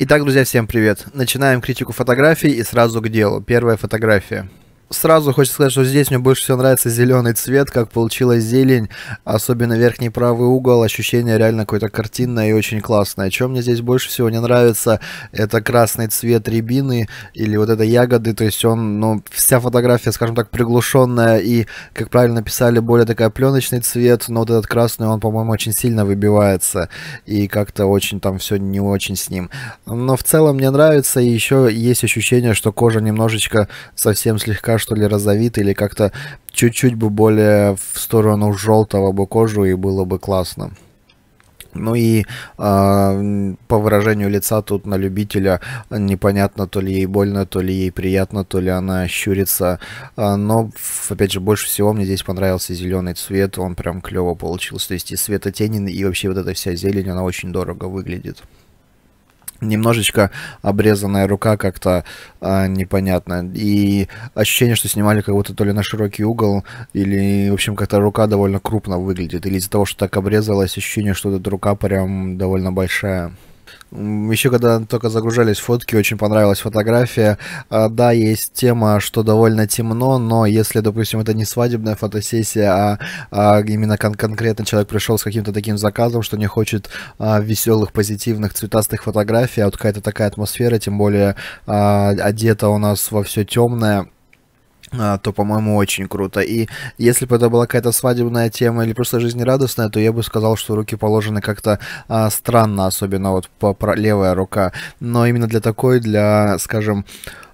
Итак, друзья, всем привет! Начинаем критику фотографий и сразу к делу. Первая фотография сразу хочется сказать, что здесь мне больше всего нравится зеленый цвет, как получилась зелень, особенно верхний правый угол, ощущение реально какое-то картинное и очень классное. Чем мне здесь больше всего не нравится, это красный цвет рябины или вот это ягоды, то есть он, ну, вся фотография, скажем так, приглушенная и, как правильно писали, более такая пленочный цвет, но вот этот красный, он, по-моему, очень сильно выбивается и как-то очень там все не очень с ним. Но в целом мне нравится, и еще есть ощущение, что кожа немножечко совсем слегка слегка, что ли, розовитый или как-то чуть-чуть бы более в сторону желтого бы кожу и было бы классно. Ну и э, по выражению лица тут на любителя непонятно, то ли ей больно, то ли ей приятно, то ли она щурится. А, но, опять же, больше всего мне здесь понравился зеленый цвет, он прям клево получился. То есть и светотенен, и вообще вот эта вся зелень, она очень дорого выглядит немножечко обрезанная рука как-то а, непонятно. И ощущение, что снимали как будто то ли на широкий угол, или, в общем, как-то рука довольно крупно выглядит. Или из-за того, что так обрезалось, ощущение, что эта рука прям довольно большая. Еще когда только загружались фотки, очень понравилась фотография. А, да, есть тема, что довольно темно, но если, допустим, это не свадебная фотосессия, а, а именно кон- конкретно человек пришел с каким-то таким заказом, что не хочет а, веселых, позитивных, цветастых фотографий, а вот какая-то такая атмосфера, тем более а, одета у нас во все темное а, то, по-моему, очень круто. И если бы это была какая-то свадебная тема или просто жизнерадостная, то я бы сказал, что руки положены как-то а, странно, особенно вот по, про, левая рука. Но именно для такой, для, скажем,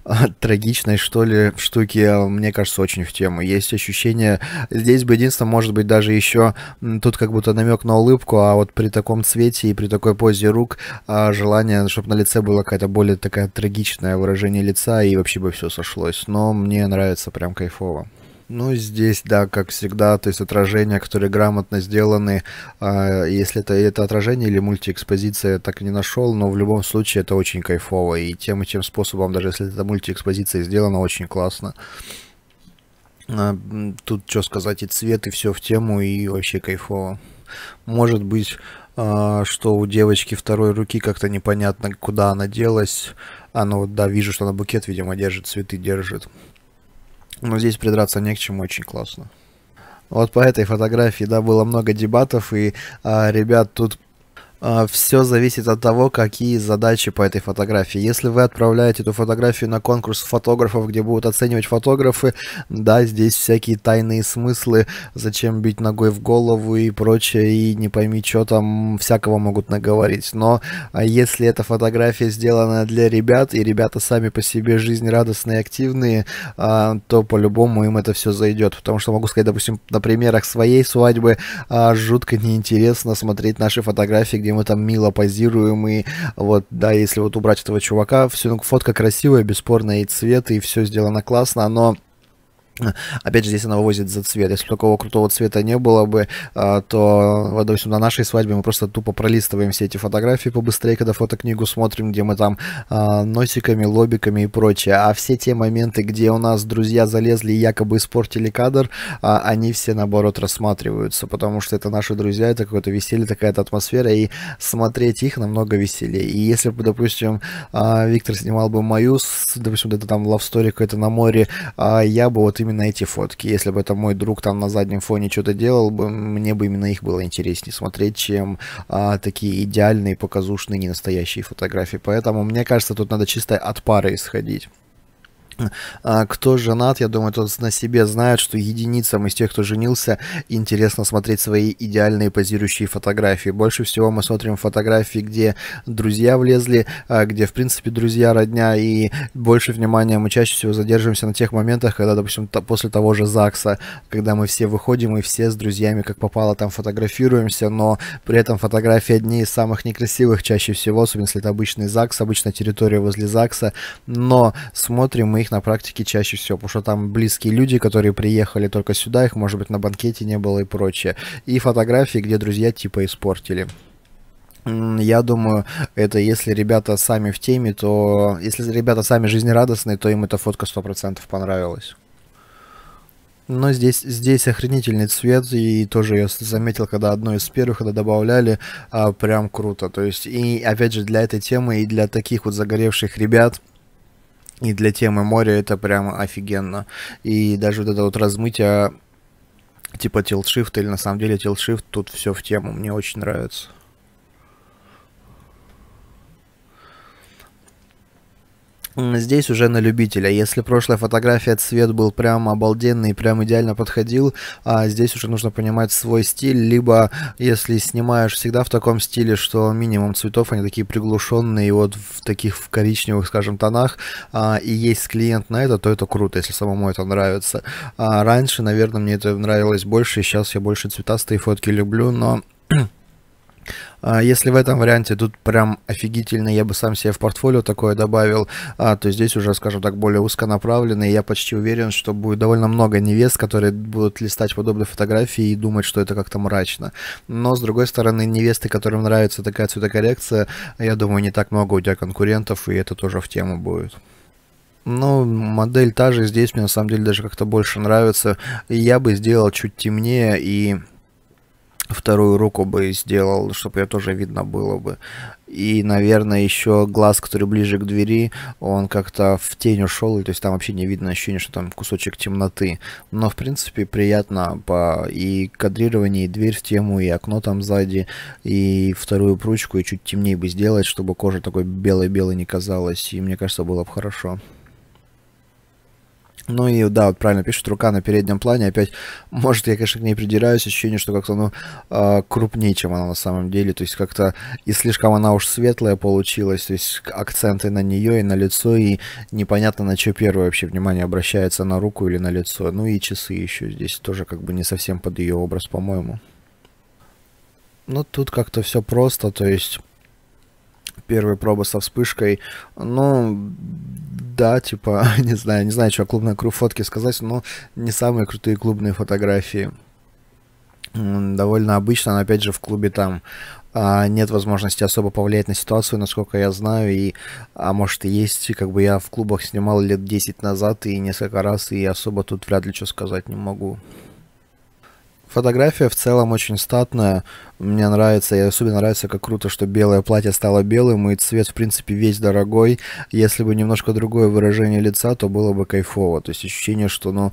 трагичной, что ли, штуки, а, мне кажется, очень в тему. Есть ощущение, здесь бы единственное, может быть, даже еще, тут как будто намек на улыбку, а вот при таком цвете и при такой позе рук а, желание, чтобы на лице было какая-то более такая трагичное выражение лица, и вообще бы все сошлось. Но мне нравится, прям кайфово. Ну, здесь, да, как всегда, то есть отражения, которые грамотно сделаны, э, если это, это отражение или мультиэкспозиция, так не нашел, но в любом случае это очень кайфово, и тем и тем способом, даже если это мультиэкспозиция сделана, очень классно. Э, тут что сказать, и цвет, и все в тему, и вообще кайфово. Может быть, э, что у девочки второй руки как-то непонятно, куда она делась, а ну да, вижу, что она букет, видимо, держит, цветы держит. Но здесь придраться не к чему, очень классно. Вот по этой фотографии, да, было много дебатов, и а, ребят тут а, все зависит от того, какие задачи по этой фотографии. Если вы отправляете эту фотографию на конкурс фотографов, где будут оценивать фотографы, да, здесь всякие тайные смыслы, зачем бить ногой в голову и прочее, и не пойми, что там всякого могут наговорить. Но а если эта фотография сделана для ребят, и ребята сами по себе жизнерадостные, активные, а, то по-любому им это все зайдет. Потому что могу сказать, допустим, на примерах своей свадьбы жутко неинтересно смотреть наши фотографии, где мы там мило позируем, и вот, да, если вот убрать этого чувака, все, ну, фотка красивая, бесспорно, и цвет, и все сделано классно, но Опять же, здесь она вывозит за цвет. Если бы такого крутого цвета не было бы, а, то, допустим, на нашей свадьбе мы просто тупо пролистываем все эти фотографии побыстрее, когда фотокнигу смотрим, где мы там а, носиками, лобиками и прочее. А все те моменты, где у нас друзья залезли и якобы испортили кадр, а, они все, наоборот, рассматриваются, потому что это наши друзья, это какое-то веселье, такая-то атмосфера, и смотреть их намного веселее. И если бы, допустим, Виктор снимал бы мою, допустим, это там лавстори какой-то на море, я бы вот именно эти фотки. Если бы это мой друг там на заднем фоне что-то делал, бы, мне бы именно их было интереснее смотреть, чем а, такие идеальные, показушные, ненастоящие фотографии. Поэтому, мне кажется, тут надо чисто от пары исходить. А кто женат, я думаю, тот на себе знает, что единицам из тех, кто женился, интересно смотреть свои идеальные позирующие фотографии. Больше всего мы смотрим фотографии, где друзья влезли, а, где, в принципе, друзья, родня, и больше внимания мы чаще всего задерживаемся на тех моментах, когда, допустим, после того же ЗАГСа, когда мы все выходим и все с друзьями как попало там фотографируемся, но при этом фотографии одни из самых некрасивых чаще всего, особенно если это обычный ЗАГС, обычная территория возле ЗАГСа, но смотрим мы их на практике чаще всего, потому что там близкие люди, которые приехали только сюда, их, может быть, на банкете не было и прочее. И фотографии, где друзья типа испортили. Я думаю, это если ребята сами в теме, то... Если ребята сами жизнерадостные, то им эта фотка 100% понравилась. Но здесь, здесь охренительный цвет, и тоже я заметил, когда одно из первых это добавляли, а, прям круто. То есть, и опять же, для этой темы и для таких вот загоревших ребят – и для темы моря это прямо офигенно. И даже вот это вот размытие типа tilt shift или на самом деле tilt shift тут все в тему. Мне очень нравится. Здесь уже на любителя. Если прошлая фотография цвет был прям обалденный, прям идеально подходил, а здесь уже нужно понимать свой стиль, либо если снимаешь всегда в таком стиле, что минимум цветов, они такие приглушенные, вот в таких в коричневых, скажем, тонах, а, и есть клиент на это, то это круто, если самому это нравится. А раньше, наверное, мне это нравилось больше, и сейчас я больше цветастые фотки люблю, но а, если в этом варианте тут прям офигительно, я бы сам себе в портфолио такое добавил, а, то здесь уже, скажем так, более узконаправленный. Я почти уверен, что будет довольно много невест, которые будут листать подобные фотографии и думать, что это как-то мрачно. Но, с другой стороны, невесты, которым нравится такая цветокоррекция, я думаю, не так много у тебя конкурентов, и это тоже в тему будет. Ну, модель та же здесь, мне на самом деле даже как-то больше нравится. Я бы сделал чуть темнее и вторую руку бы сделал, чтобы ее тоже видно было бы. И, наверное, еще глаз, который ближе к двери, он как-то в тень ушел, и то есть там вообще не видно ощущение, что там кусочек темноты. Но, в принципе, приятно по и кадрированию, и дверь в тему, и окно там сзади, и вторую пручку, и чуть темнее бы сделать, чтобы кожа такой белой-белой не казалась, и мне кажется, было бы хорошо. Ну и да, вот правильно пишут, рука на переднем плане. Опять, может, я, конечно, к ней придираюсь, ощущение, что как-то ну, а, крупнее, чем она на самом деле. То есть как-то и слишком она уж светлая получилась, то есть акценты на нее и на лицо, и непонятно, на что первое вообще внимание обращается, на руку или на лицо. Ну и часы еще здесь тоже как бы не совсем под ее образ, по-моему. Ну тут как-то все просто, то есть первая проба со вспышкой. Ну, да, типа, не знаю, не знаю, что о клубной фотки сказать, но не самые крутые клубные фотографии. Довольно обычно, но опять же в клубе там а, нет возможности особо повлиять на ситуацию, насколько я знаю, и, а может и есть, как бы я в клубах снимал лет 10 назад и несколько раз, и особо тут вряд ли что сказать не могу. Фотография в целом очень статная. Мне нравится, и особенно нравится, как круто, что белое платье стало белым, и цвет, в принципе, весь дорогой. Если бы немножко другое выражение лица, то было бы кайфово. То есть ощущение, что, ну,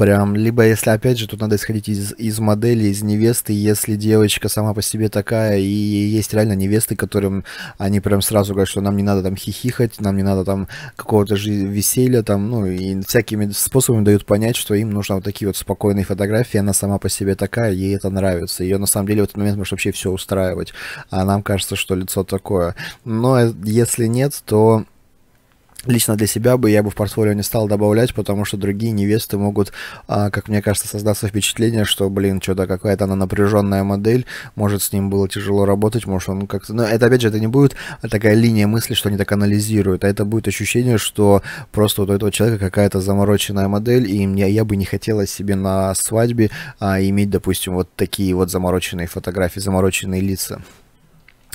прям. Либо если, опять же, тут надо исходить из, из модели, из невесты, если девочка сама по себе такая, и есть реально невесты, которым они прям сразу говорят, что нам не надо там хихихать, нам не надо там какого-то же веселья, там, ну, и всякими способами дают понять, что им нужно вот такие вот спокойные фотографии, она сама по себе такая, ей это нравится. Ее на самом деле в этот момент может вообще все устраивать. А нам кажется, что лицо такое. Но э, если нет, то лично для себя бы я бы в портфолио не стал добавлять, потому что другие невесты могут, а, как мне кажется, создаться впечатление, что, блин, что-то какая-то она напряженная модель, может, с ним было тяжело работать, может, он как-то... Но это, опять же, это не будет такая линия мысли, что они так анализируют, а это будет ощущение, что просто вот у этого человека какая-то замороченная модель, и мне, я бы не хотела себе на свадьбе а, иметь, допустим, вот такие вот замороченные фотографии, замороченные лица.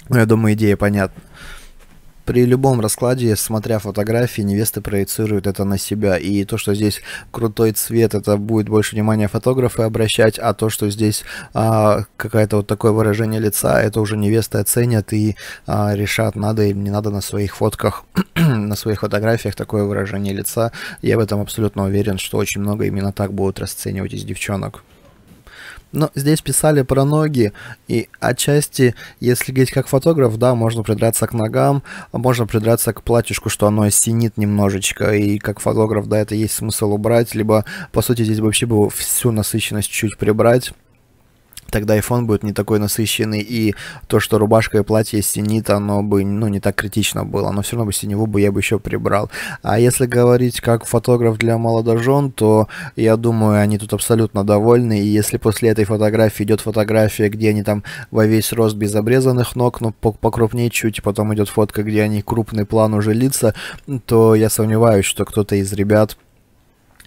Но ну, я думаю, идея понятна при любом раскладе, смотря фотографии, невесты проецируют это на себя. И то, что здесь крутой цвет, это будет больше внимания фотографы обращать, а то, что здесь а, какое-то вот такое выражение лица, это уже невесты оценят и а, решат, надо или не надо на своих фотках, на своих фотографиях такое выражение лица. Я в этом абсолютно уверен, что очень много именно так будут расценивать из девчонок. Но здесь писали про ноги, и отчасти, если говорить как фотограф, да, можно придраться к ногам, можно придраться к платьишку, что оно синит немножечко, и как фотограф, да, это есть смысл убрать, либо, по сути, здесь вообще бы всю насыщенность чуть прибрать, тогда iPhone будет не такой насыщенный, и то, что рубашка и платье синит, оно бы, ну, не так критично было, но все равно бы синеву бы я бы еще прибрал. А если говорить как фотограф для молодожен, то я думаю, они тут абсолютно довольны, и если после этой фотографии идет фотография, где они там во весь рост без обрезанных ног, но по покрупнее чуть, и потом идет фотка, где они крупный план уже лица, то я сомневаюсь, что кто-то из ребят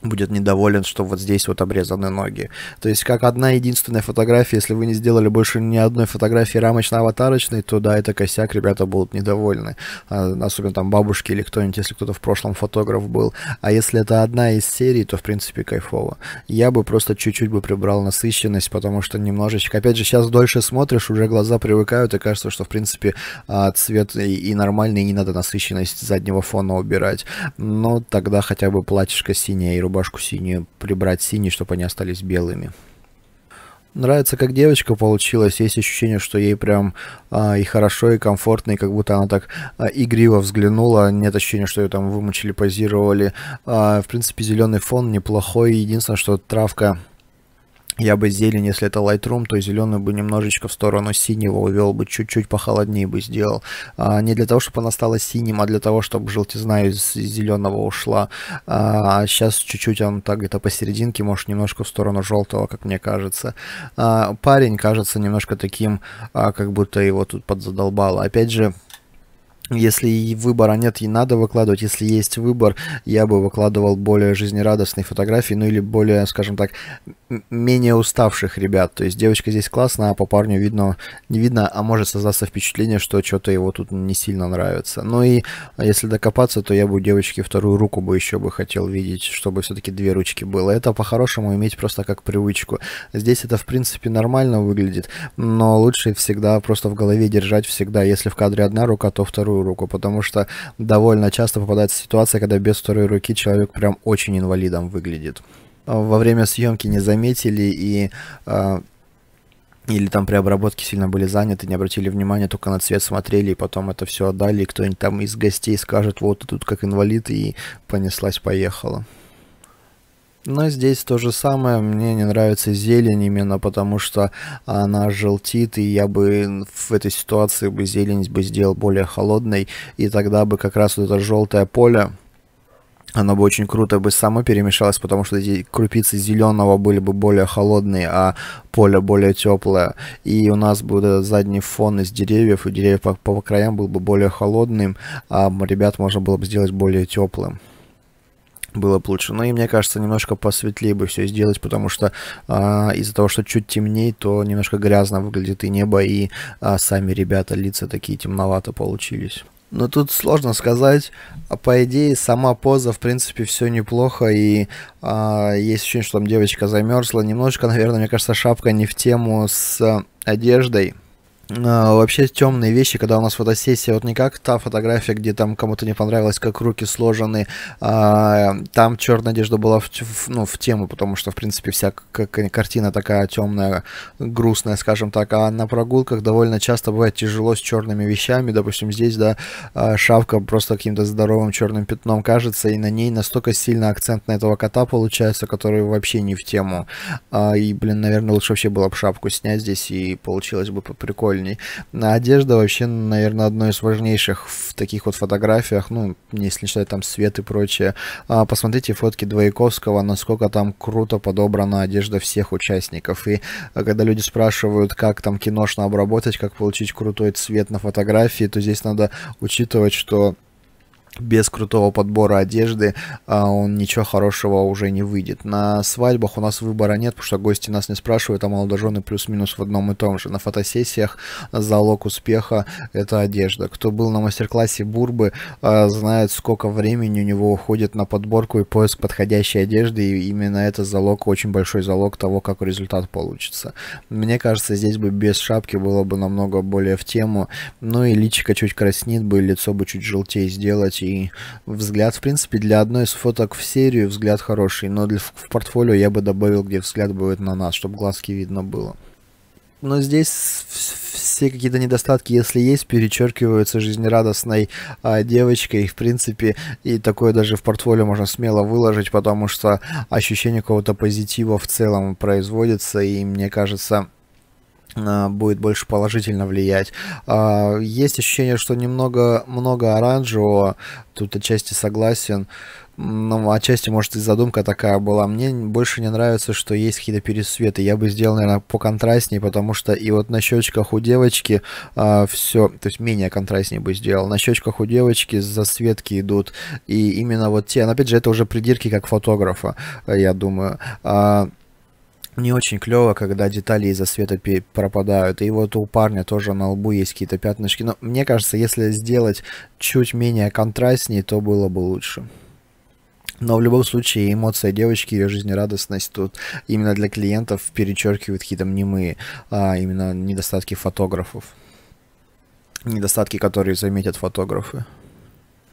будет недоволен, что вот здесь вот обрезаны ноги. То есть как одна единственная фотография, если вы не сделали больше ни одной фотографии рамочно-аватарочной, то да, это косяк, ребята будут недовольны. А, особенно там бабушки или кто-нибудь, если кто-то в прошлом фотограф был. А если это одна из серий, то в принципе кайфово. Я бы просто чуть-чуть бы прибрал насыщенность, потому что немножечко, опять же, сейчас дольше смотришь, уже глаза привыкают, и кажется, что в принципе а, цвет и нормальный, и не надо насыщенность заднего фона убирать. Но тогда хотя бы платьишко синее и рубашку синюю, прибрать синие, чтобы они остались белыми. Нравится, как девочка получилась. Есть ощущение, что ей прям а, и хорошо, и комфортно, и как будто она так а, игриво взглянула. Нет ощущения, что ее там вымучили, позировали. А, в принципе, зеленый фон неплохой. Единственное, что травка я бы зелень, если это Lightroom, то зеленый бы немножечко в сторону синего увел бы, чуть-чуть похолоднее бы сделал. А, не для того, чтобы она стала синим, а для того, чтобы желтизна из зеленого ушла. А, сейчас чуть-чуть он так где-то посерединке, может, немножко в сторону желтого, как мне кажется. А, парень кажется немножко таким, а, как будто его тут подзадолбало. Опять же, если выбора нет, и надо выкладывать. Если есть выбор, я бы выкладывал более жизнерадостные фотографии, ну или более, скажем так, менее уставших ребят. То есть девочка здесь классная, а по парню видно, не видно, а может создаться впечатление, что что-то его тут не сильно нравится. Ну и а если докопаться, то я бы девочке вторую руку бы еще бы хотел видеть, чтобы все-таки две ручки было. Это по-хорошему иметь просто как привычку. Здесь это в принципе нормально выглядит, но лучше всегда просто в голове держать всегда. Если в кадре одна рука, то вторую вторую руку, потому что довольно часто попадается ситуация, когда без второй руки человек прям очень инвалидом выглядит. А, во время съемки не заметили и а, или там при обработке сильно были заняты, не обратили внимания, только на цвет смотрели, и потом это все отдали, и кто-нибудь там из гостей скажет, вот ты тут как инвалид, и понеслась, поехала. Но здесь то же самое. Мне не нравится зелень именно потому, что она желтит, и я бы в этой ситуации бы зелень бы сделал более холодной, и тогда бы как раз вот это желтое поле оно бы очень круто бы само перемешалось, потому что эти крупицы зеленого были бы более холодные, а поле более теплое. И у нас бы вот этот задний фон из деревьев, и деревья по, по краям был бы более холодным, а ребят можно было бы сделать более теплым было бы лучше. Но и мне кажется, немножко посветлее бы все сделать, потому что а, из-за того, что чуть темнее, то немножко грязно выглядит и небо, и а, сами ребята, лица такие темновато получились. Но тут сложно сказать. А по идее, сама поза, в принципе, все неплохо. И а, есть ощущение, что там девочка замерзла. Немножко, наверное, мне кажется, шапка не в тему с а, одеждой а, вообще темные вещи, когда у нас фотосессия, вот не как та фотография, где там кому-то не понравилось, как руки сложены, а, там черная одежда была в, в, ну, в тему, потому что, в принципе, вся картина такая темная, грустная, скажем так, а на прогулках довольно часто бывает тяжело с черными вещами, допустим, здесь, да, а, шавка просто каким-то здоровым черным пятном кажется, и на ней настолько сильно акцент на этого кота получается, который вообще не в тему, а, и, блин, наверное, лучше вообще было бы шапку снять здесь, и получилось бы по прикольно прикольней. Одежда вообще, наверное, одно из важнейших в таких вот фотографиях, ну, если не считать там свет и прочее. А, посмотрите фотки Двояковского, насколько там круто подобрана одежда всех участников. И а, когда люди спрашивают, как там киношно обработать, как получить крутой цвет на фотографии, то здесь надо учитывать, что без крутого подбора одежды а, он ничего хорошего уже не выйдет. На свадьбах у нас выбора нет, потому что гости нас не спрашивают, а молодожены плюс-минус в одном и том же. На фотосессиях залог успеха – это одежда. Кто был на мастер-классе Бурбы, а, знает, сколько времени у него уходит на подборку и поиск подходящей одежды, и именно это залог, очень большой залог того, как результат получится. Мне кажется, здесь бы без шапки было бы намного более в тему, ну и личико чуть краснит бы, лицо бы чуть желтее сделать, хороший. Взгляд, в принципе, для одной из фоток в серию взгляд хороший, но для, в портфолио я бы добавил, где взгляд будет на нас, чтобы глазки видно было. Но здесь все какие-то недостатки, если есть, перечеркиваются жизнерадостной а, девочкой, в принципе, и такое даже в портфолио можно смело выложить, потому что ощущение какого-то позитива в целом производится, и мне кажется, будет больше положительно влиять. А, есть ощущение, что немного много оранжевого, тут отчасти согласен. Ну, отчасти, может, и задумка такая была. Мне больше не нравится, что есть какие-то пересветы. Я бы сделал, наверное, по контрастнее, потому что и вот на щечках у девочки э, а, все, то есть менее контрастнее бы сделал. На щечках у девочки засветки идут. И именно вот те, опять же, это уже придирки как фотографа, я думаю. Э, не очень клево, когда детали из-за света пропадают. И вот у парня тоже на лбу есть какие-то пятнышки. Но мне кажется, если сделать чуть менее контрастнее, то было бы лучше. Но в любом случае эмоция девочки, ее жизнерадостность тут именно для клиентов перечеркивает какие-то мнимые а, именно недостатки фотографов. Недостатки, которые заметят фотографы.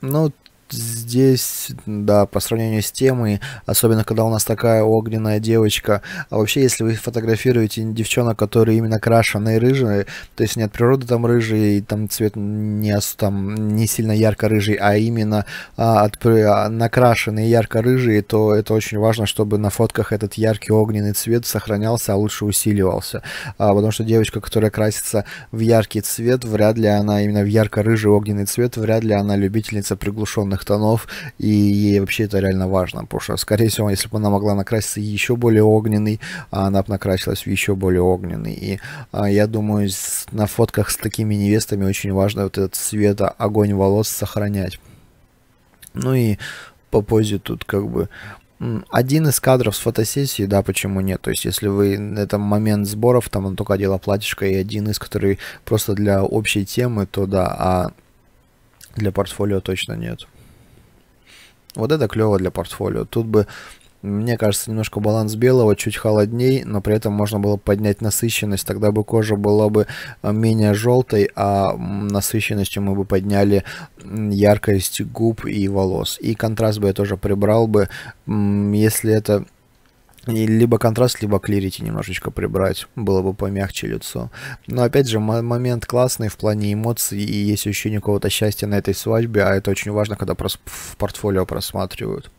Ну, здесь, да, по сравнению с темой, особенно когда у нас такая огненная девочка, а вообще, если вы фотографируете девчонок, которые именно крашеные рыжие, то есть не от природы там рыжие, и там цвет не, там, не сильно ярко-рыжий, а именно а, от, а, накрашенные ярко-рыжие, то это очень важно, чтобы на фотках этот яркий огненный цвет сохранялся, а лучше усиливался. А, потому что девочка, которая красится в яркий цвет, вряд ли она именно в ярко-рыжий огненный цвет, вряд ли она любительница приглушенных черных тонов, и ей вообще это реально важно, потому что, скорее всего, если бы она могла накраситься еще более огненной, а она бы накрасилась в еще более огненный. И а, я думаю, на фотках с такими невестами очень важно вот этот цвет, а, огонь волос сохранять. Ну и по позе тут как бы один из кадров с фотосессии, да, почему нет? То есть, если вы на этом момент сборов, там он только одела платьишко, и один из, который просто для общей темы, то да, а для портфолио точно нет. Вот это клево для портфолио. Тут бы, мне кажется, немножко баланс белого, чуть холодней, но при этом можно было поднять насыщенность, тогда бы кожа была бы а, менее желтой, а насыщенностью мы бы подняли яркость губ и волос. И контраст бы я тоже прибрал бы, если это и либо контраст, либо клирити немножечко прибрать, было бы помягче лицо. Но опять же, момент классный в плане эмоций и есть ощущение какого-то счастья на этой свадьбе, а это очень важно, когда в портфолио просматривают.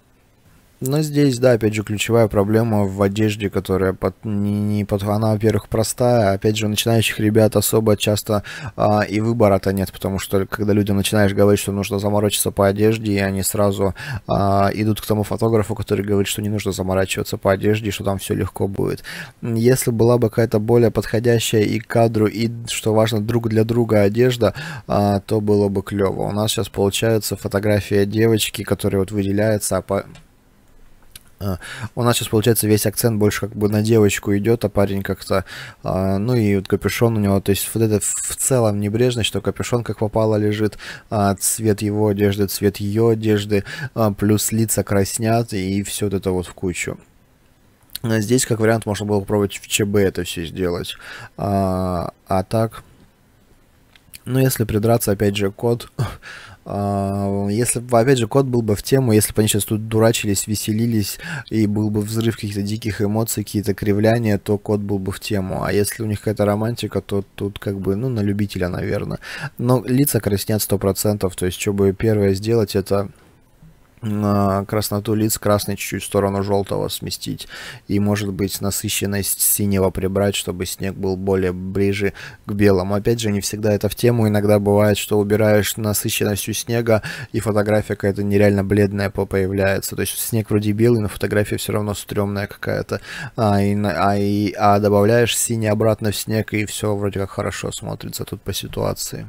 Но здесь, да, опять же, ключевая проблема в одежде, которая под, не, не под, она, во-первых, простая, а опять же, у начинающих ребят особо часто а, и выбора-то нет, потому что когда людям начинаешь говорить, что нужно заморочиться по одежде, и они сразу а, идут к тому фотографу, который говорит, что не нужно заморачиваться по одежде, что там все легко будет. Если была бы какая-то более подходящая и кадру, и, что важно, друг для друга одежда, а, то было бы клево. У нас сейчас получается фотография девочки, которая вот выделяется, а по а, у нас сейчас, получается, весь акцент больше как бы на девочку идет, а парень как-то... А, ну и вот капюшон у него, то есть вот это в целом небрежность, что капюшон как попало лежит, а, цвет его одежды, цвет ее одежды, а, плюс лица краснят и все вот это вот в кучу. А здесь, как вариант, можно было попробовать в ЧБ это все сделать. А, а так... Ну, если придраться, опять же, код... А, если бы, опять же, код был бы в тему, если бы они сейчас тут дурачились, веселились, и был бы взрыв каких-то диких эмоций, какие-то кривляния, то код был бы в тему. А если у них какая-то романтика, то тут как бы, ну, на любителя, наверное. Но лица краснят 100%, то есть, что бы первое сделать, это красноту лиц красный чуть-чуть в сторону желтого сместить и может быть насыщенность синего прибрать чтобы снег был более ближе к белому опять же не всегда это в тему иногда бывает что убираешь насыщенность снега и фотография какая-то нереально бледная появляется то есть снег вроде белый но фотография все равно стрёмная какая-то а, и, а, и, а добавляешь синий обратно в снег и все вроде как хорошо смотрится тут по ситуации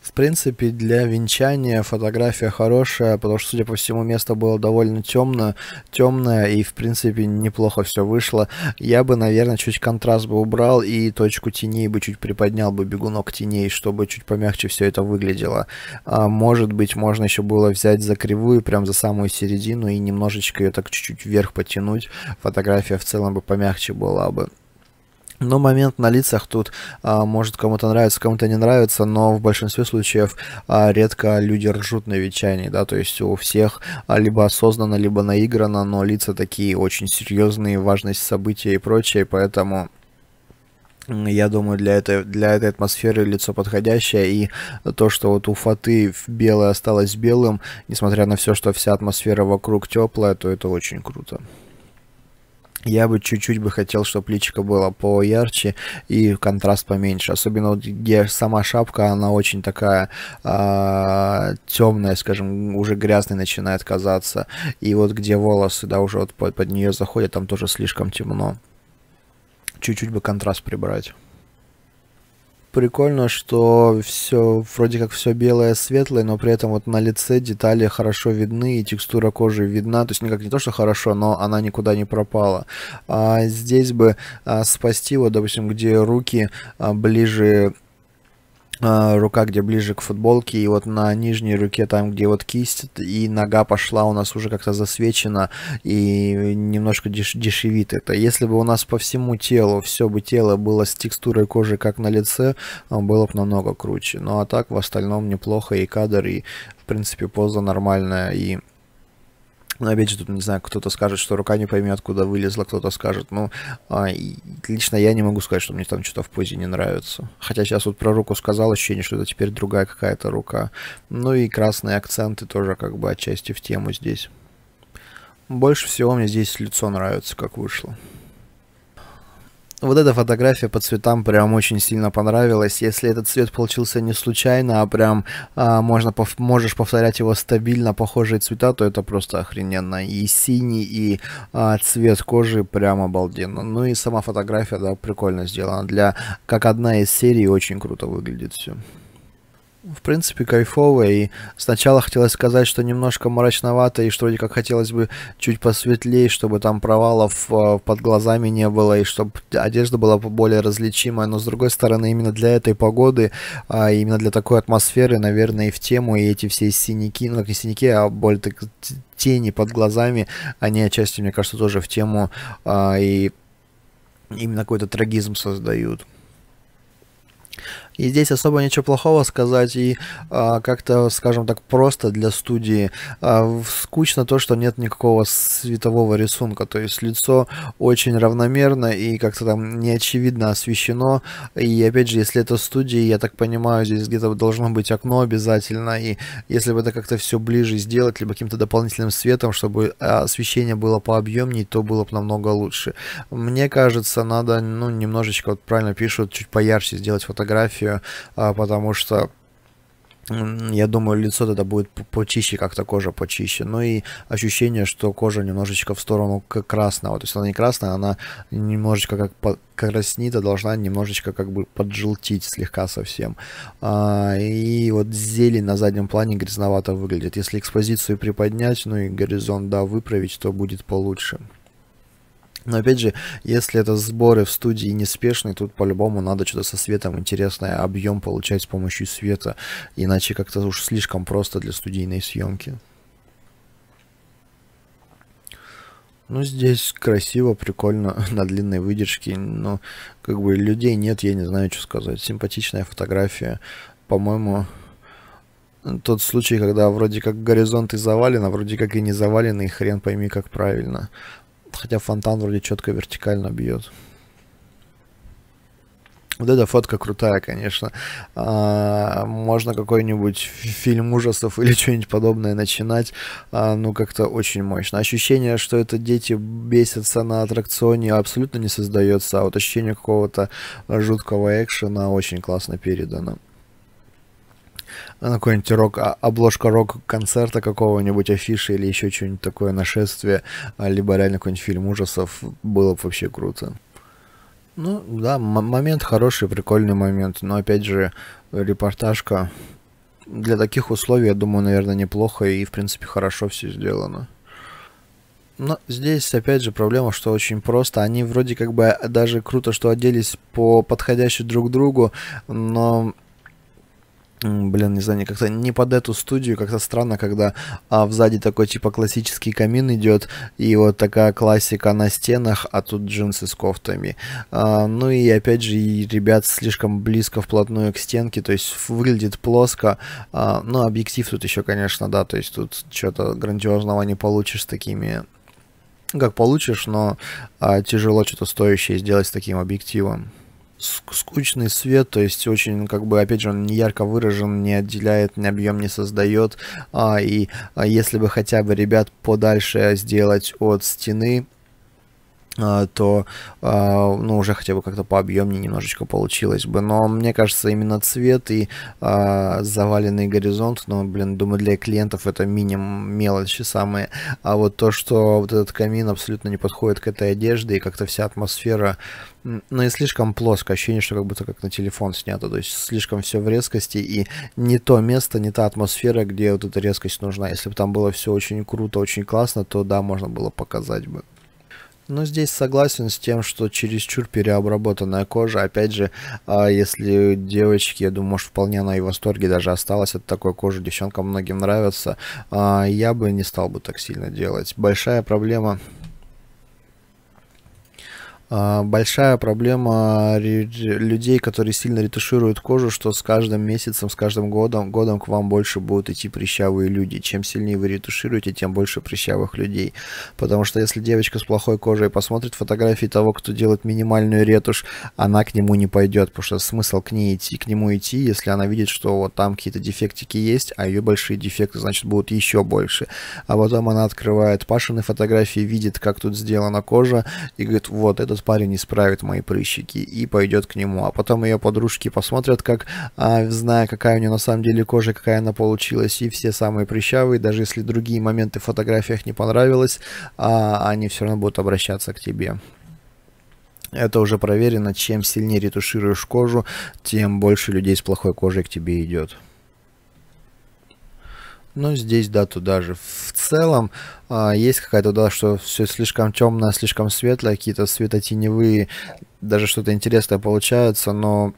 в принципе, для венчания фотография хорошая, потому что, судя по всему, место было довольно темно, темное, и, в принципе, неплохо все вышло. Я бы, наверное, чуть контраст бы убрал и точку теней бы чуть приподнял бы бегунок теней, чтобы чуть помягче все это выглядело. А, может быть, можно еще было взять за кривую, прям за самую середину, и немножечко ее так чуть-чуть вверх потянуть. Фотография в целом бы помягче была бы. Но момент на лицах тут а, может кому-то нравится, кому-то не нравится, но в большинстве случаев а, редко люди ржут на вечании, да, то есть у всех а, либо осознанно, либо наиграно, но лица такие очень серьезные, важность события и прочее, поэтому я думаю, для этой, для этой атмосферы лицо подходящее, и то, что вот у Фаты белое осталось белым, несмотря на все, что вся атмосфера вокруг теплая, то это очень круто я бы чуть-чуть бы хотел, чтобы личико было поярче и контраст поменьше. Особенно вот где сама шапка, она очень такая э, а, темная, скажем, уже грязной начинает казаться. И вот где волосы, да, уже вот под, под нее заходят, там тоже слишком темно. Чуть-чуть бы контраст прибрать прикольно, что все вроде как все белое, светлое, но при этом вот на лице детали хорошо видны и текстура кожи видна. То есть никак не то, что хорошо, но она никуда не пропала. А здесь бы а, спасти вот, допустим, где руки а, ближе а, рука, где ближе к футболке, и вот на нижней руке, там, где вот кисть, и нога пошла у нас уже как-то засвечена и немножко деш дешевит это. Если бы у нас по всему телу, все бы тело было с текстурой кожи, как на лице, а, было бы намного круче. Ну а так в остальном неплохо, и кадр, и в принципе поза нормальная, и но ну, опять же, тут, не знаю, кто-то скажет, что рука не поймет, откуда вылезла, кто-то скажет. Ну, а, лично я не могу сказать, что мне там что-то в позе не нравится. Хотя сейчас вот про руку сказал, ощущение, что это теперь другая какая-то рука. Ну и красные акценты тоже как бы отчасти в тему здесь. Больше всего мне здесь лицо нравится, как вышло. Вот эта фотография по цветам прям очень сильно понравилась. Если этот цвет получился не случайно, а прям а, можно пов- можешь повторять его стабильно, похожие цвета, то это просто охрененно. И синий, и а, цвет кожи прям обалденно. Ну и сама фотография, да, прикольно сделана. Для, как одна из серий, очень круто выглядит все в принципе, кайфовая. И сначала хотелось сказать, что немножко мрачновато, и что вроде как хотелось бы чуть посветлее, чтобы там провалов э, под глазами не было, и чтобы одежда была более различимая. Но, с другой стороны, именно для этой погоды, э, именно для такой атмосферы, наверное, и в тему, и эти все синяки, ну, как не синяки, а более так, тени под глазами, они отчасти, мне кажется, тоже в тему, э, и именно какой-то трагизм создают. И здесь особо ничего плохого сказать, и а, как-то, скажем так, просто для студии а, скучно то, что нет никакого светового рисунка, то есть лицо очень равномерно и как-то там неочевидно освещено, и опять же, если это студия, я так понимаю, здесь где-то должно быть окно обязательно, и если бы это как-то все ближе сделать, либо каким-то дополнительным светом, чтобы а, освещение было пообъемнее, то было бы намного лучше. Мне кажется, надо, ну, немножечко, вот правильно пишут, чуть поярче сделать фотографию, вообще, а, потому что я думаю, лицо тогда будет почище, как-то кожа почище. Ну и ощущение, что кожа немножечко в сторону красного. То есть она не красная, она немножечко как краснит, а должна немножечко как бы поджелтить слегка совсем. А, и вот зелень на заднем плане грязновато выглядит. Если экспозицию приподнять, ну и горизонт, да, выправить, то будет получше. Но опять же, если это сборы в студии неспешные, тут по-любому надо что-то со светом интересное, объем получать с помощью света, иначе как-то уж слишком просто для студийной съемки. Ну, здесь красиво, прикольно, на длинной выдержке, но как бы людей нет, я не знаю, что сказать. Симпатичная фотография, по-моему, тот случай, когда вроде как горизонты завалены, а вроде как и не завалены, и хрен пойми, как правильно хотя фонтан вроде четко вертикально бьет. Вот эта фотка крутая, конечно. А, можно какой-нибудь фильм ужасов или что-нибудь подобное начинать. А, ну, как-то очень мощно. Ощущение, что это дети бесятся на аттракционе, абсолютно не создается. А вот ощущение какого-то жуткого экшена очень классно передано на ну, какой-нибудь рок, а, обложка рок-концерта какого-нибудь, афиши или еще что-нибудь такое, нашествие, а, либо реально какой-нибудь фильм ужасов, было бы вообще круто. Ну, да, момент хороший, прикольный момент, но опять же, репортажка для таких условий, я думаю, наверное, неплохо и, в принципе, хорошо все сделано. Но здесь, опять же, проблема, что очень просто. Они вроде как бы а, даже круто, что оделись по подходящей друг другу, но Блин, не знаю, как-то не под эту студию, как-то странно, когда а, сзади такой типа классический камин идет, и вот такая классика на стенах, а тут джинсы с кофтами. А, ну и опять же, и ребят слишком близко вплотную к стенке, то есть выглядит плоско. А, ну, объектив тут еще, конечно, да, то есть тут что-то грандиозного не получишь с такими... Как получишь, но а, тяжело что-то стоящее сделать с таким объективом скучный свет, то есть очень, ну, как бы, опять же, он не ярко выражен, не отделяет, ни объем не создает, а, и а если бы хотя бы ребят подальше сделать от стены, а, то а, ну, уже хотя бы как-то по пообъемнее немножечко получилось бы. Но мне кажется, именно цвет и а, заваленный горизонт, ну, блин, думаю, для клиентов это минимум мелочи самые. А вот то, что вот этот камин абсолютно не подходит к этой одежде, и как-то вся атмосфера, ну, и слишком плоско, ощущение, что как будто как на телефон снято, то есть слишком все в резкости, и не то место, не та атмосфера, где вот эта резкость нужна. Если бы там было все очень круто, очень классно, то да, можно было показать бы. Но ну, здесь согласен с тем, что чересчур переобработанная кожа. Опять же, а, если девочки, я думаю, может, вполне она и в восторге даже осталась от такой кожи. Девчонкам многим нравится. А, я бы не стал бы так сильно делать. Большая проблема а, большая проблема людей, которые сильно ретушируют кожу, что с каждым месяцем, с каждым годом, годом к вам больше будут идти прыщавые люди. Чем сильнее вы ретушируете, тем больше прыщавых людей. Потому что если девочка с плохой кожей посмотрит фотографии того, кто делает минимальную ретушь, она к нему не пойдет, потому что смысл к ней идти, к нему идти, если она видит, что вот там какие-то дефектики есть, а ее большие дефекты, значит, будут еще больше. А потом она открывает Пашины фотографии, видит, как тут сделана кожа, и говорит, вот, это этот парень исправит мои прыщики и пойдет к нему. А потом ее подружки посмотрят, как, а, зная, какая у нее на самом деле кожа, какая она получилась, и все самые прыщавые, даже если другие моменты в фотографиях не понравилось, а, они все равно будут обращаться к тебе. Это уже проверено, чем сильнее ретушируешь кожу, тем больше людей с плохой кожей к тебе идет но ну, здесь да, туда же. В целом а, есть какая-то, да, что все слишком темное, слишком светлое, какие-то светотеневые, даже что-то интересное получается, но...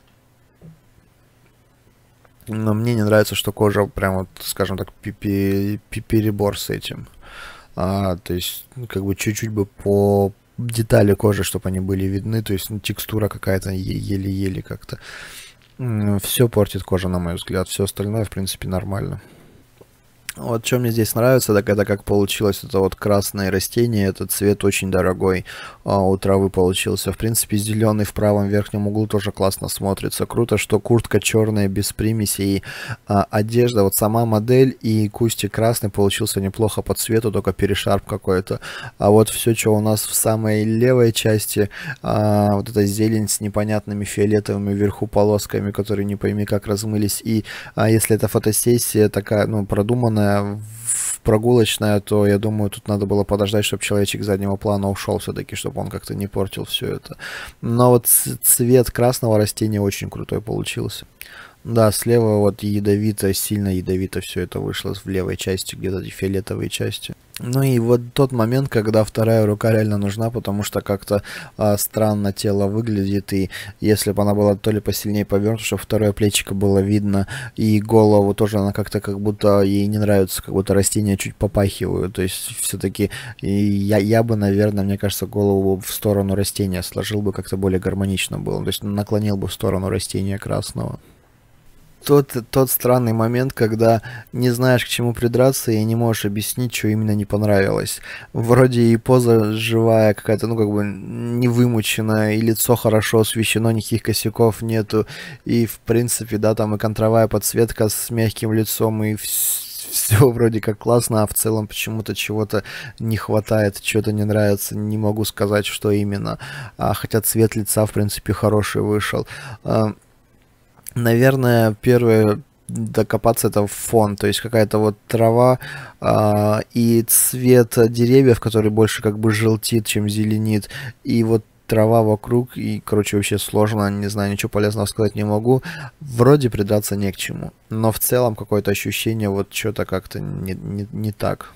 Но мне не нравится, что кожа прям вот, скажем так, пи перебор с этим. А, то есть, ну, как бы чуть-чуть бы по детали кожи, чтобы они были видны, то есть ну, текстура какая-то еле-еле как-то. Все портит кожу, на мой взгляд, все остальное, в принципе, нормально. Вот что мне здесь нравится, так это как получилось это вот красное растение, этот цвет очень дорогой а, у травы получился. В принципе, зеленый в правом верхнем углу тоже классно смотрится. Круто, что куртка черная без примесей, а, одежда, вот сама модель и кустик красный получился неплохо по цвету, только перешарп какой-то. А вот все, что у нас в самой левой части, а, вот эта зелень с непонятными фиолетовыми вверху полосками, которые не пойми как размылись. И а, если это фотосессия такая, ну, продуманная, Э, в прогулочное, то я думаю, тут надо было подождать, чтобы человечек заднего плана ушел все-таки, чтобы он как-то не портил все это. Но вот цвет красного растения очень крутой получился. Да, слева вот ядовито, сильно ядовито все это вышло в левой части, где-то фиолетовые части. Ну и вот тот момент, когда вторая рука реально нужна, потому что как-то а, странно тело выглядит, и если бы она была то ли посильнее повернута, чтобы второе плечико было видно, и голову тоже она как-то как будто ей не нравится, как будто растения чуть попахивают, то есть все-таки я, я бы, наверное, мне кажется, голову в сторону растения сложил бы как-то более гармонично было, то есть наклонил бы в сторону растения красного тот, тот странный момент, когда не знаешь, к чему придраться, и не можешь объяснить, что именно не понравилось. Вроде и поза живая какая-то, ну, как бы не вымученная, и лицо хорошо освещено, никаких косяков нету, и, в принципе, да, там и контровая подсветка с мягким лицом, и все вроде как классно, а в целом почему-то чего-то не хватает, чего-то не нравится, не могу сказать, что именно. А, хотя цвет лица, в принципе, хороший вышел. А, Наверное, первое докопаться это в фон, то есть какая-то вот трава э, и цвет деревьев, который больше как бы желтит, чем зеленит, и вот трава вокруг, и, короче, вообще сложно, не знаю, ничего полезного сказать не могу. Вроде придраться не к чему, но в целом какое-то ощущение вот что-то как-то не, не, не так.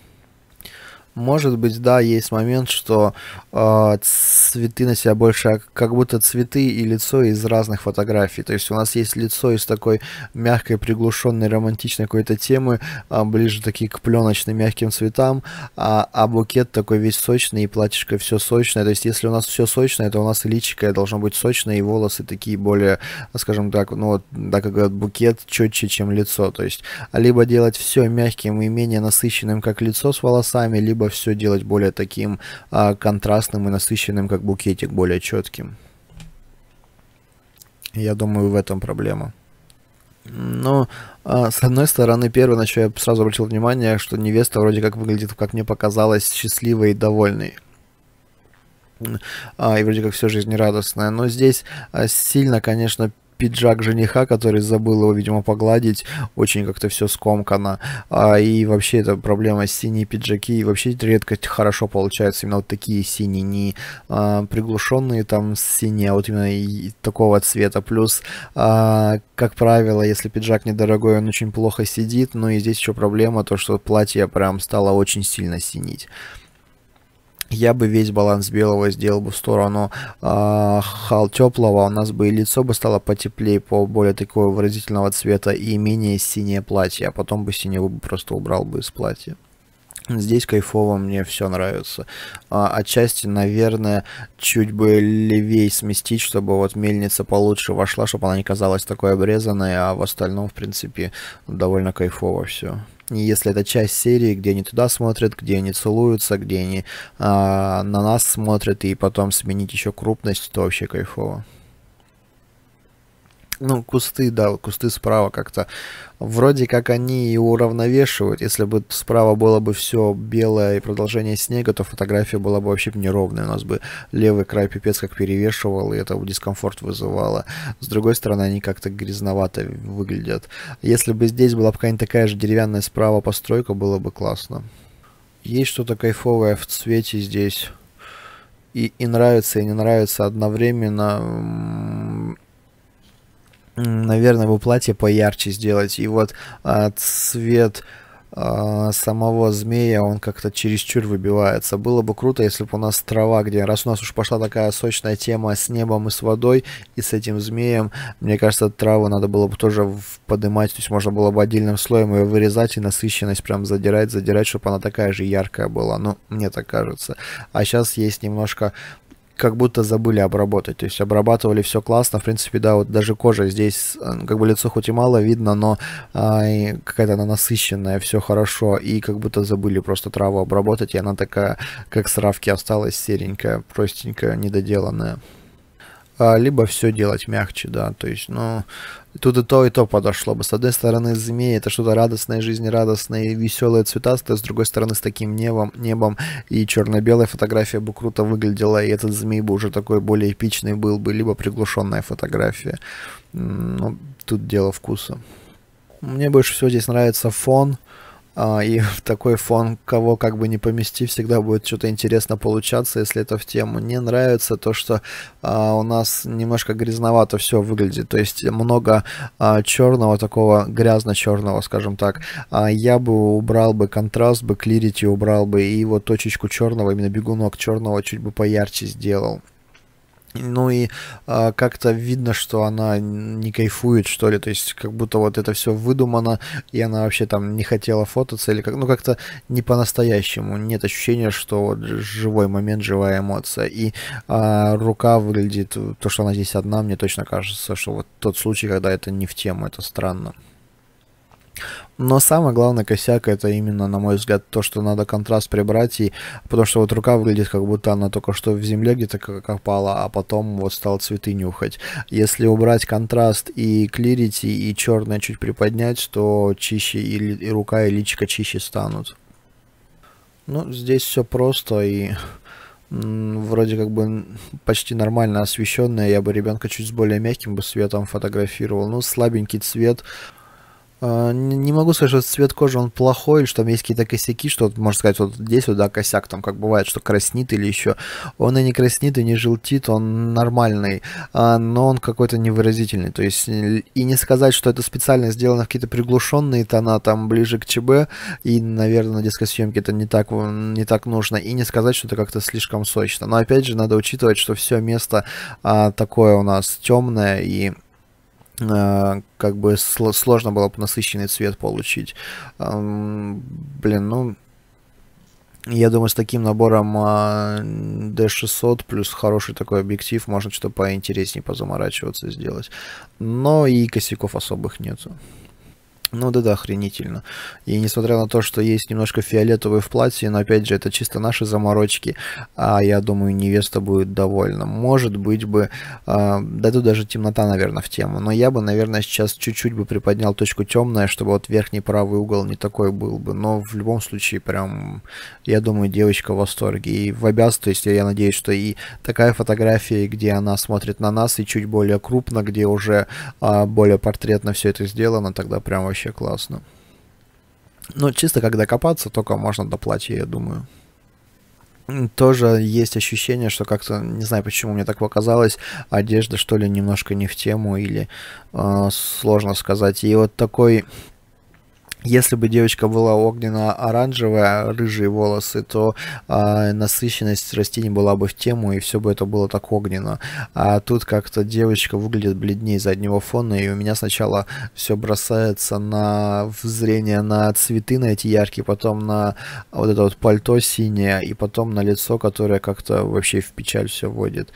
Может быть, да, есть момент, что э, цветы на себя больше, а как будто цветы и лицо из разных фотографий. То есть у нас есть лицо из такой мягкой, приглушенной, романтичной какой-то темы, э, ближе такие к пленочным мягким цветам, а, а букет такой весь сочный, и платьишко все сочное. То есть если у нас все сочное, то у нас и личико должно быть сочное, и волосы такие более, скажем так, ну вот, да, как говорят, букет четче, чем лицо. То есть либо делать все мягким и менее насыщенным, как лицо с волосами, либо либо все делать более таким а, контрастным и насыщенным, как букетик, более четким. Я думаю, в этом проблема. Но, а, с одной стороны, первое, на что я сразу обратил внимание, что невеста вроде как выглядит, как мне показалось, счастливой и довольной а, и вроде как все жизнерадостное. Но здесь а, сильно, конечно, пиджак жениха, который забыл его, видимо, погладить. Очень как-то все скомкано. А, и вообще эта проблема синие пиджаки. И вообще редко хорошо получается именно вот такие синие, не а, приглушенные там синие, а вот именно и такого цвета. Плюс, а, как правило, если пиджак недорогой, он очень плохо сидит. Но ну и здесь еще проблема то, что платье прям стало очень сильно синить я бы весь баланс белого сделал бы в сторону э, хал теплого, у нас бы и лицо бы стало потеплее, по более такого выразительного цвета и менее синее платье, а потом бы синего бы просто убрал бы из платья. Здесь кайфово, мне все нравится. А, отчасти, наверное, чуть бы левее сместить, чтобы вот мельница получше вошла, чтобы она не казалась такой обрезанной, а в остальном, в принципе, довольно кайфово все. И если это часть серии, где они туда смотрят, где они целуются, где они э, на нас смотрят, и потом сменить еще крупность, то вообще кайфово ну, кусты, да, кусты справа как-то. Вроде как они и уравновешивают. Если бы справа было бы все белое и продолжение снега, то фотография была бы вообще неровная. У нас бы левый край пипец как перевешивал, и это дискомфорт вызывало. С другой стороны, они как-то грязновато выглядят. Если бы здесь была бы какая-нибудь такая же деревянная справа постройка, было бы классно. Есть что-то кайфовое в цвете здесь. И, и нравится, и не нравится одновременно наверное, бы платье поярче сделать. И вот а, цвет а, самого змея, он как-то чересчур выбивается. Было бы круто, если бы у нас трава, где раз у нас уж пошла такая сочная тема с небом и с водой, и с этим змеем, мне кажется, траву надо было бы тоже поднимать, то есть можно было бы отдельным слоем ее вырезать и насыщенность прям задирать, задирать, чтобы она такая же яркая была. Ну, мне так кажется. А сейчас есть немножко как будто забыли обработать. То есть обрабатывали все классно. В принципе, да, вот даже кожа здесь, э, как бы лицо хоть и мало видно, но а, какая-то она насыщенная, все хорошо. И как будто забыли просто траву обработать. И она такая, как с травки осталась, серенькая, простенькая, недоделанная а, либо все делать мягче, да, то есть, ну, и тут и то, и то подошло бы. С одной стороны, змеи — это что-то радостное, жизнерадостное, веселое, цветастое. С другой стороны, с таким небом, небом и черно-белая фотография бы круто выглядела, и этот змей бы уже такой более эпичный был бы, либо приглушенная фотография. Но ну, тут дело вкуса. Мне больше всего здесь нравится фон. А, и в такой фон, кого как бы не помести, всегда будет что-то интересно получаться, если это в тему. Не нравится то, что а, у нас немножко грязновато все выглядит, то есть много а, черного, такого грязно-черного, скажем так. я бы убрал бы контраст, бы клирити убрал бы, и вот точечку черного, именно бегунок черного чуть бы поярче сделал. Ну и э, как-то видно, что она не кайфует, что ли. То есть, как будто вот это все выдумано, и она вообще там не хотела фототься, или как. Ну, как-то не по-настоящему. Нет ощущения, что вот живой момент, живая эмоция. И э, рука выглядит. То, что она здесь одна, мне точно кажется, что вот тот случай, когда это не в тему, это странно. Но самое главное косяк это именно, на мой взгляд, то, что надо контраст прибрать, и, потому что вот рука выглядит, как будто она только что в земле где-то копала, а потом вот стала цветы нюхать. Если убрать контраст и клирить и черное чуть приподнять, то чище и, и рука, и личико чище станут. Ну, здесь все просто и вроде как бы почти нормально освещенная. Я бы ребенка чуть с более мягким бы светом фотографировал. Ну, слабенький цвет. А, не могу сказать, что цвет кожи он плохой, или что там есть какие-то косяки, что можно сказать, вот здесь вот, да, косяк, там как бывает, что краснит или еще. Он и не краснит, и не желтит, он нормальный, а, но он какой-то невыразительный. То есть и не сказать, что это специально сделано в какие-то приглушенные тона, там ближе к ЧБ, и, наверное, на детской съемке это не так, не так нужно, и не сказать, что это как-то слишком сочно. Но опять же, надо учитывать, что все место а, такое у нас темное и Э, как бы сложно было бы насыщенный цвет получить. Блин, ну, я думаю, с таким набором а, D600 плюс хороший такой объектив можно что-то поинтереснее позаморачиваться сделать. Но и косяков особых нету. Ну да-да, охренительно. И несмотря на то, что есть немножко фиолетовый в платье, но опять же, это чисто наши заморочки, а я думаю, невеста будет довольна. Может быть бы, э, да тут даже темнота, наверное, в тему, но я бы, наверное, сейчас чуть-чуть бы приподнял точку темная, чтобы вот верхний правый угол не такой был бы, но в любом случае, прям, я думаю, девочка в восторге. И в обязанности, я надеюсь, что и такая фотография, где она смотрит на нас, и чуть более крупно, где уже э, более портретно все это сделано, тогда прям вообще вообще классно. Но ну, чисто когда копаться, только можно до платья, я думаю. Тоже есть ощущение, что как-то, не знаю почему мне так показалось, одежда что ли немножко не в тему или э, сложно сказать. И вот такой если бы девочка была огненно-оранжевая, рыжие волосы, то э, насыщенность растений была бы в тему, и все бы это было так огненно. А тут как-то девочка выглядит бледнее заднего фона, и у меня сначала все бросается на в зрение на цветы, на эти яркие, потом на вот это вот пальто синее, и потом на лицо, которое как-то вообще в печаль все вводит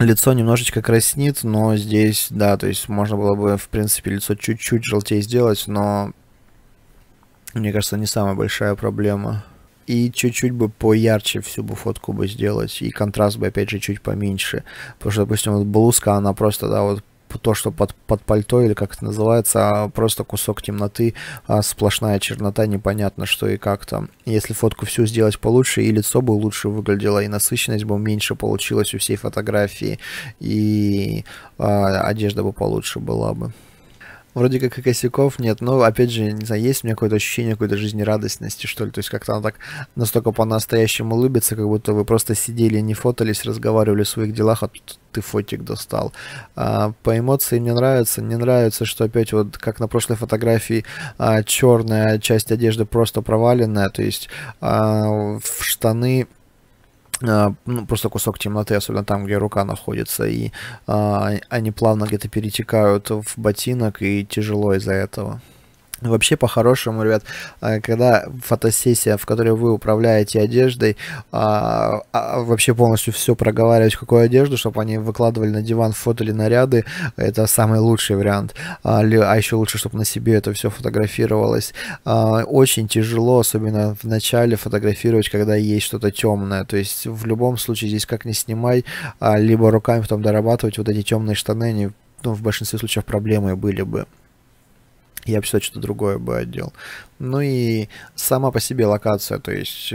лицо немножечко краснит, но здесь, да, то есть можно было бы, в принципе, лицо чуть-чуть желтее сделать, но ну, мне кажется, не самая большая проблема. И чуть-чуть бы поярче всю бы фотку бы сделать, и контраст бы, опять же, чуть поменьше. Потому что, допустим, вот блузка, она просто, да, вот то, что под, под пальто, или как это называется, а просто кусок темноты, а сплошная чернота, непонятно что и как там. Если фотку всю сделать получше, и лицо бы лучше выглядело, и насыщенность бы меньше получилась у всей фотографии, и а, одежда бы получше была бы вроде как и косяков нет, но опять же, не знаю, есть у меня какое-то ощущение какой-то жизнерадостности, что ли, то есть как-то она так настолько по-настоящему улыбится, как будто вы просто сидели, не фотались, разговаривали в своих делах, а тут ты фотик достал. А, по эмоциям мне нравится, не нравится, что опять вот как на прошлой фотографии а, черная часть одежды просто проваленная, то есть а, в штаны а, ну просто кусок темноты, особенно там, где рука находится, и а, они плавно где-то перетекают в ботинок, и тяжело из-за этого. Ну, вообще, по-хорошему, ребят, э, когда фотосессия, в которой вы управляете одеждой, а, а, вообще полностью все проговаривать, какую одежду, чтобы они выкладывали на диван, фотали наряды, это самый лучший вариант. А, а еще лучше, чтобы на себе это все фотографировалось. А, очень тяжело, особенно в начале, фотографировать, когда есть что-то темное. То есть, в любом случае, здесь как не снимай, а, либо руками потом дорабатывать вот эти темные штаны, они ну, в большинстве случаев проблемы были бы я бы сюда что-то другое бы отдел. Ну и сама по себе локация, то есть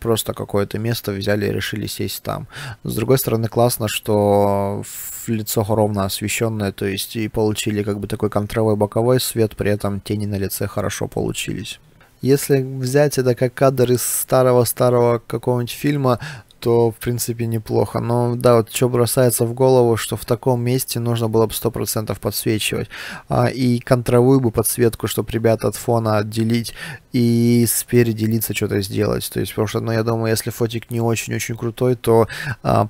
просто какое-то место взяли и решили сесть там. С другой стороны, классно, что лицо ровно освещенное, то есть и получили как бы такой контровой боковой свет, при этом тени на лице хорошо получились. Если взять это как кадр из старого-старого какого-нибудь фильма, то, в принципе, неплохо. Но, да, вот что бросается в голову, что в таком месте нужно было бы 100% подсвечивать. А, и контровую бы подсветку, чтобы ребята от фона отделить и спереди лица что-то сделать. То есть, потому что, ну, я думаю, если фотик не очень-очень крутой, то а,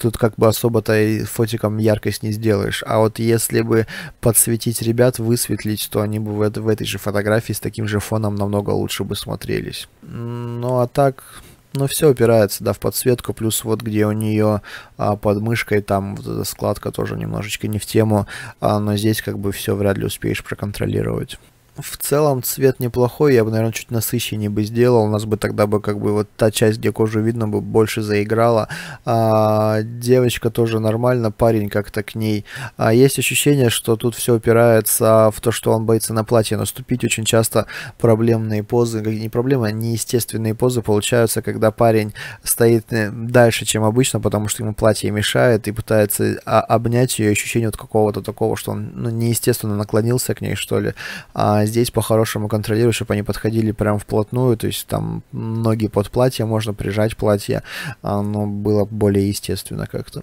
тут как бы особо-то и фотиком яркость не сделаешь. А вот если бы подсветить ребят, высветлить, то они бы в, в этой же фотографии с таким же фоном намного лучше бы смотрелись. Ну, а так... Но ну, все упирается, да, в подсветку, плюс вот где у нее а, под мышкой, там вот эта складка тоже немножечко не в тему, а, но здесь как бы все вряд ли успеешь проконтролировать в целом цвет неплохой, я бы, наверное, чуть насыщеннее бы сделал, у нас бы тогда бы как бы вот та часть, где кожу видно бы, больше заиграла. А, девочка тоже нормально, парень как-то к ней. А, есть ощущение, что тут все упирается в то, что он боится на платье наступить. Очень часто проблемные позы, не проблемы, а неестественные позы получаются, когда парень стоит э, дальше, чем обычно, потому что ему платье мешает и пытается а, обнять ее ощущение вот какого-то такого, что он ну, неестественно наклонился к ней, что ли. А здесь по-хорошему контролирую, чтобы они подходили прям вплотную, то есть там ноги под платье, можно прижать платье, оно было более естественно как-то.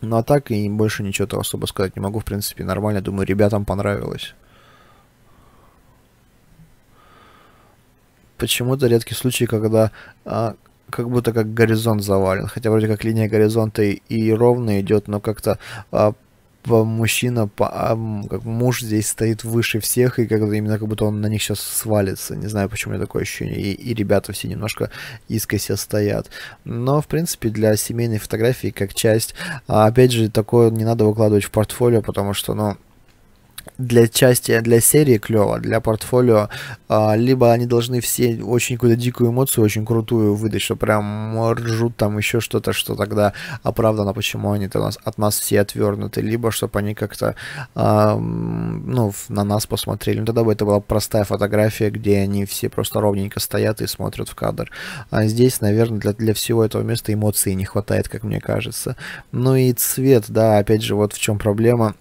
Ну а так и больше ничего-то особо сказать не могу, в принципе, нормально, думаю, ребятам понравилось. Почему-то редкий случай, когда а, как будто как горизонт завален, хотя вроде как линия горизонта и, и ровно идет, но как-то а, мужчина, а, как муж здесь стоит выше всех, и как именно как будто он на них сейчас свалится. Не знаю, почему у меня такое ощущение. И, и ребята все немножко искося стоят. Но, в принципе, для семейной фотографии, как часть, а, опять же, такое не надо выкладывать в портфолио, потому что, ну, для части, для серии клево, для портфолио, а, либо они должны все очень какую-то дикую эмоцию, очень крутую выдать, что прям ржут там еще что-то, что тогда оправдано, почему они -то от нас все отвернуты, либо чтобы они как-то, а, ну, на нас посмотрели. Ну, тогда бы это была простая фотография, где они все просто ровненько стоят и смотрят в кадр. А здесь, наверное, для, для всего этого места эмоций не хватает, как мне кажется. Ну и цвет, да, опять же, вот в чем проблема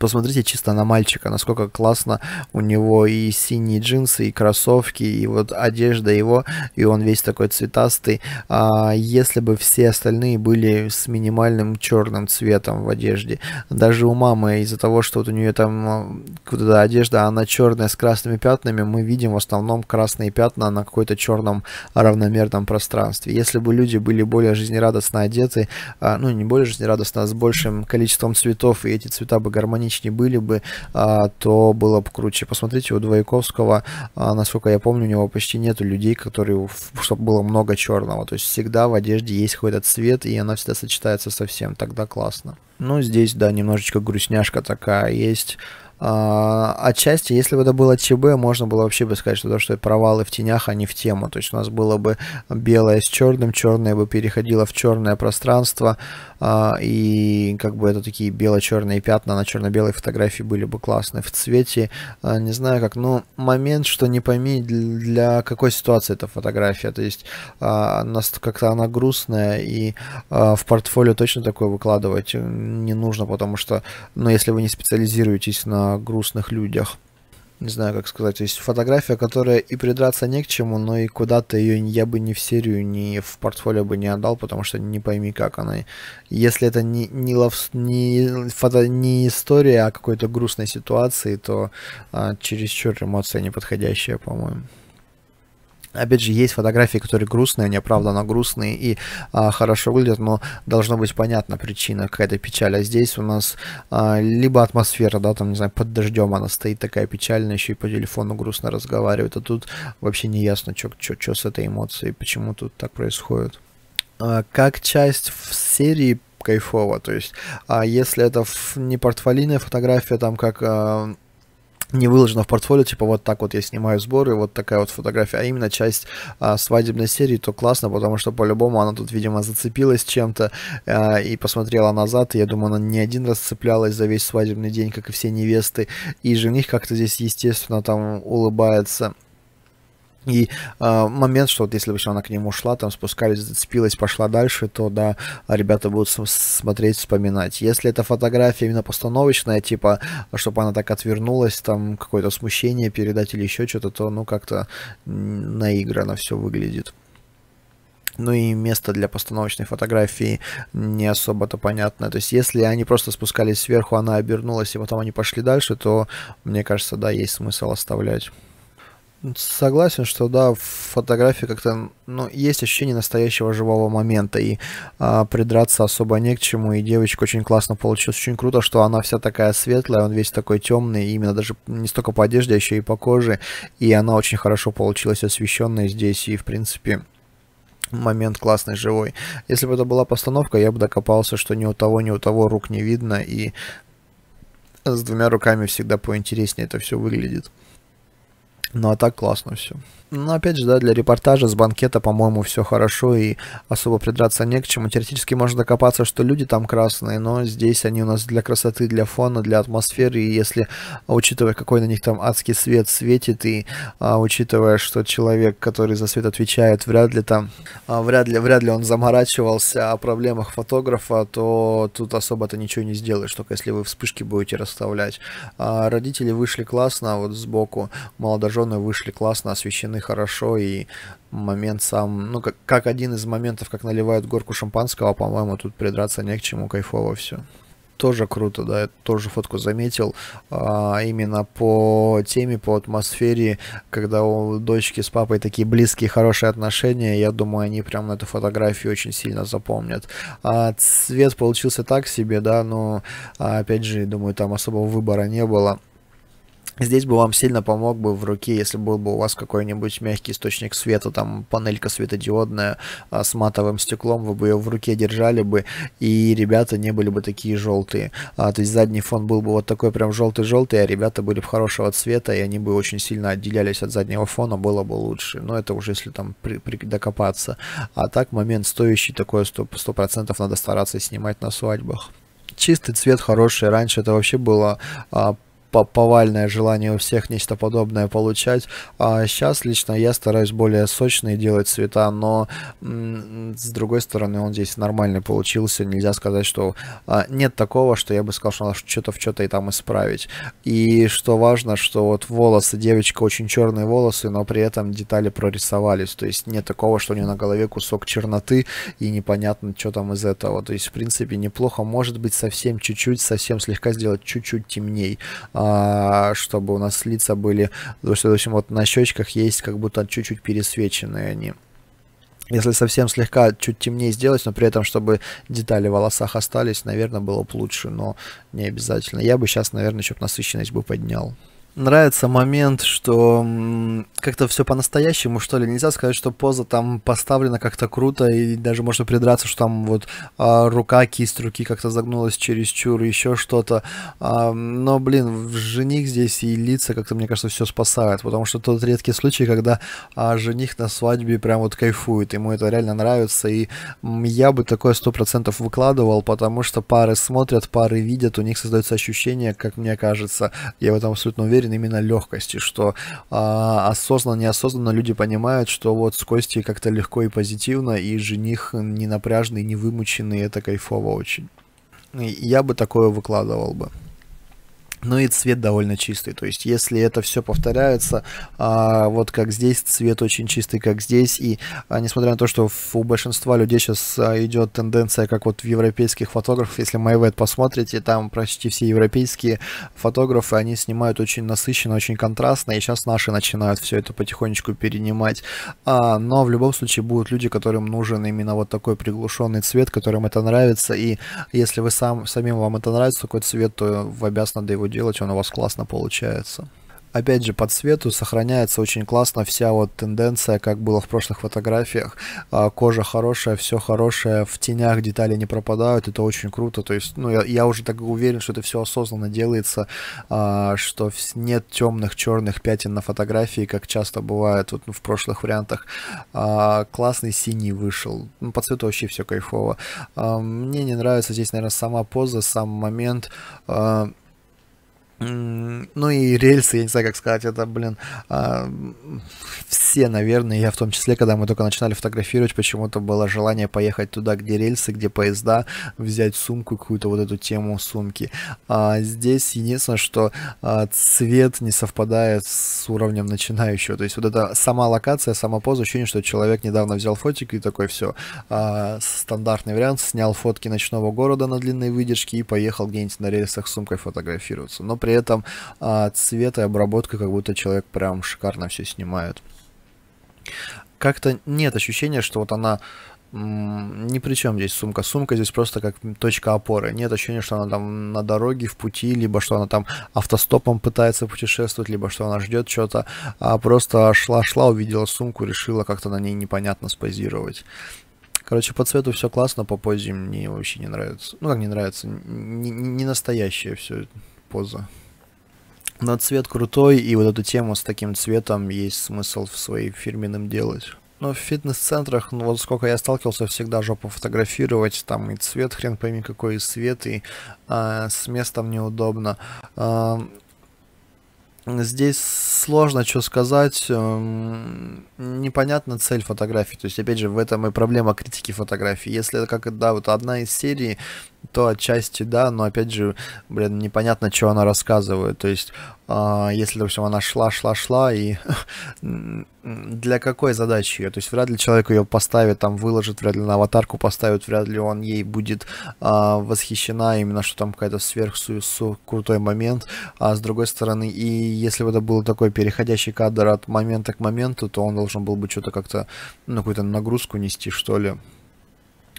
посмотрите чисто на мальчика, насколько классно у него и синие джинсы, и кроссовки, и вот одежда его, и он весь такой цветастый. А если бы все остальные были с минимальным черным цветом в одежде, даже у мамы из-за того, что вот у нее там а, вот эта одежда, она черная с красными пятнами, мы видим в основном красные пятна на какой-то черном равномерном пространстве. Если бы люди были более жизнерадостно одеты, а, ну не более жизнерадостно, а с большим количеством цветов, и эти цвета бы гармонично органичнее были бы, а, то было бы круче. Посмотрите, у Двояковского, а, насколько я помню, у него почти нету людей, которые, чтобы было много черного. То есть всегда в одежде есть какой-то цвет, и она всегда сочетается со всем, тогда классно. Ну, здесь, да, немножечко грустняшка такая есть. А, отчасти, если бы это было ЧБ, можно было вообще бы сказать, что то, что провалы в тенях, они в тему. То есть у нас было бы белое с черным, черное бы переходило в черное пространство. А, и как бы это такие бело-черные пятна на черно-белой фотографии были бы классные. В цвете, а, не знаю как, но момент, что не пойми, для какой ситуации эта фотография. То есть а, как-то она грустная, и в портфолио точно такое выкладывать э, не нужно, потому что, ну, если вы не специализируетесь на грустных людях, не знаю, как сказать, то есть фотография, которая и придраться не к чему, но и куда-то ее я бы ни в серию, ни в портфолио бы не отдал, потому что не пойми, как она. Если это не, не, лов, не, фото, не история а какой-то грустной ситуации, то а, чересчур эмоция неподходящая, по-моему. Опять же, есть фотографии, которые грустные, они, правда, но грустные и а, хорошо выглядят, но должно быть понятна причина какая-то печаль. А здесь у нас а, либо атмосфера, да, там, не знаю, под дождем она стоит такая печальная, еще и по телефону грустно разговаривает, а тут вообще не ясно, что с этой эмоцией, почему тут так происходит. А, как часть в серии кайфово, то есть, а если это не портфолийная фотография, там как... А, не выложено в портфолио, типа вот так вот я снимаю сборы, вот такая вот фотография, а именно часть а, свадебной серии, то классно, потому что по-любому она тут, видимо, зацепилась чем-то а, и посмотрела назад, и я думаю, она не один раз цеплялась за весь свадебный день, как и все невесты, и жених как-то здесь, естественно, там улыбается и э, момент, что вот если бы она к нему ушла, там спускались, зацепилась, пошла дальше, то да, ребята будут смотреть, вспоминать. Если это фотография именно постановочная, типа, чтобы она так отвернулась, там какое-то смущение передать или еще что-то, то ну как-то наигранно все выглядит. Ну и место для постановочной фотографии не особо-то понятно. То есть, если они просто спускались сверху, она обернулась, и потом они пошли дальше, то, мне кажется, да, есть смысл оставлять. Согласен, что да, в фотографии как-то, ну, есть ощущение настоящего живого момента, и а, придраться особо не к чему, и девочка очень классно получилась, очень круто, что она вся такая светлая, он весь такой темный, именно даже не столько по одежде, а еще и по коже, и она очень хорошо получилась освещенная здесь, и в принципе момент классный, живой. Если бы это была постановка, я бы докопался, что ни у того, ни у того рук не видно, и с двумя руками всегда поинтереснее это все выглядит. Ну а так классно все. Но ну, опять же, да, для репортажа с банкета, по-моему, все хорошо и особо придраться не к чему. Теоретически можно докопаться, что люди там красные, но здесь они у нас для красоты, для фона, для атмосферы. И если, а, учитывая, какой на них там адский свет светит, и а, учитывая, что человек, который за свет отвечает, вряд ли там, а, вряд ли, вряд ли он заморачивался о проблемах фотографа, то тут особо-то ничего не сделаешь, только если вы вспышки будете расставлять. А, родители вышли классно, а вот сбоку молодожены вышли классно, освещены и хорошо, и момент сам, ну, как, как один из моментов, как наливают горку шампанского, по-моему, тут придраться не к чему, кайфово все тоже круто, да, я тоже фотку заметил, а, именно по теме, по атмосфере, когда у дочки с папой такие близкие, хорошие отношения, я думаю, они прям на эту фотографию очень сильно запомнят. А, цвет получился так себе, да, но, а, опять же, думаю, там особого выбора не было. Здесь бы вам сильно помог бы в руке, если был бы у вас какой-нибудь мягкий источник света, там панелька светодиодная а, с матовым стеклом, вы бы ее в руке держали бы, и ребята не были бы такие желтые. А, то есть задний фон был бы вот такой прям желтый-желтый, а ребята были бы хорошего цвета, и они бы очень сильно отделялись от заднего фона, было бы лучше. Но это уже если там при, при, докопаться. А так момент стоящий такой, 100%, 100% надо стараться снимать на свадьбах чистый цвет хороший. Раньше это вообще было а, повальное желание у всех нечто подобное получать. А сейчас лично я стараюсь более сочные делать цвета, но с другой стороны он здесь нормальный получился. Нельзя сказать, что а, нет такого, что я бы сказал, что надо что-то в что-то и там исправить. И что важно, что вот волосы, девочка очень черные волосы, но при этом детали прорисовались. То есть нет такого, что у нее на голове кусок черноты и непонятно, что там из этого. То есть в принципе неплохо. Может быть совсем чуть-чуть, совсем слегка сделать чуть-чуть темней. А, а, чтобы у нас лица были, в общем вот на щечках есть как будто чуть-чуть пересвеченные они. Если совсем слегка чуть темнее сделать, но при этом, чтобы детали в волосах остались, наверное, было бы лучше, но не обязательно. Я бы сейчас, наверное, еще бы насыщенность бы поднял нравится момент, что как-то все по-настоящему, что ли. Нельзя сказать, что поза там поставлена как-то круто, и даже можно придраться, что там вот э, рука, кисть руки как-то загнулась чересчур, еще что-то. Э, но, блин, в жених здесь и лица как-то, мне кажется, все спасает, потому что тот редкий случай, когда э, жених на свадьбе прям вот кайфует, ему это реально нравится, и я бы такое сто процентов выкладывал, потому что пары смотрят, пары видят, у них создается ощущение, как мне кажется, я в этом абсолютно уверен, уверен именно легкости, что а, осознанно, неосознанно люди понимают, что вот с Костей как-то легко и позитивно, и жених не напряжный, не вымученный, это кайфово очень. Я бы такое выкладывал бы. Ну и цвет довольно чистый, то есть если это все повторяется, а, вот как здесь цвет очень чистый, как здесь, и а, несмотря на то, что у большинства людей сейчас а, идет тенденция, как вот в европейских фотографах, если MyWet посмотрите, там почти все европейские фотографы, они снимают очень насыщенно, очень контрастно, и сейчас наши начинают все это потихонечку перенимать, а, но в любом случае будут люди, которым нужен именно вот такой приглушенный цвет, которым это нравится, и если вы сам, самим вам это нравится, такой цвет, то вы обязаны его делать, он у вас классно получается. Опять же, по цвету сохраняется очень классно вся вот тенденция, как было в прошлых фотографиях. А, кожа хорошая, все хорошее, в тенях детали не пропадают, это очень круто. То есть, ну, я, я уже так уверен, что это все осознанно делается, а, что нет темных черных пятен на фотографии, как часто бывает вот, ну, в прошлых вариантах. А, классный синий вышел. Ну, по цвету вообще все кайфово. Мне не нравится здесь, наверное, сама поза, сам момент ну и рельсы, я не знаю, как сказать, это, блин, а, все, наверное, я в том числе, когда мы только начинали фотографировать, почему-то было желание поехать туда, где рельсы, где поезда, взять сумку, какую-то вот эту тему сумки. А здесь единственное, что а, цвет не совпадает с уровнем начинающего, то есть вот эта сама локация, сама поза, ощущение, что человек недавно взял фотик и такой, все, а, стандартный вариант, снял фотки ночного города на длинной выдержке и поехал где-нибудь на рельсах с сумкой фотографироваться. Но при при этом а, цвет и обработка, как будто человек прям шикарно все снимает. Как-то нет ощущения, что вот она ни при чем здесь сумка. Сумка здесь просто как точка опоры. Нет ощущения, что она там на дороге, в пути, либо что она там автостопом пытается путешествовать, либо что она ждет что-то, а просто шла-шла, увидела сумку, решила как-то на ней непонятно спозировать. Короче, по цвету все классно, по позе мне вообще не нравится. Ну как не нравится, не, не настоящее все поза. Но цвет крутой, и вот эту тему с таким цветом есть смысл в своей фирменным делать. Но в фитнес-центрах, ну вот сколько я сталкивался, всегда жопу фотографировать, там и цвет, хрен пойми какой и свет, и э, с местом неудобно. Э, здесь сложно что сказать, э, непонятна цель фотографии, то есть опять же в этом и проблема критики фотографии. Если это как, да, вот одна из серий, то отчасти да, но опять же, блин, непонятно, что она рассказывает. То есть, э, если, допустим, она шла, шла, шла, и для какой задачи ее? То есть, вряд ли человек ее поставит, там, выложит, вряд ли на аватарку поставит, вряд ли он ей будет э, восхищена, именно что там какой-то сверхсу крутой момент. А с другой стороны, и если бы это был такой переходящий кадр от момента к моменту, то он должен был бы что-то как-то, ну, какую-то нагрузку нести, что ли.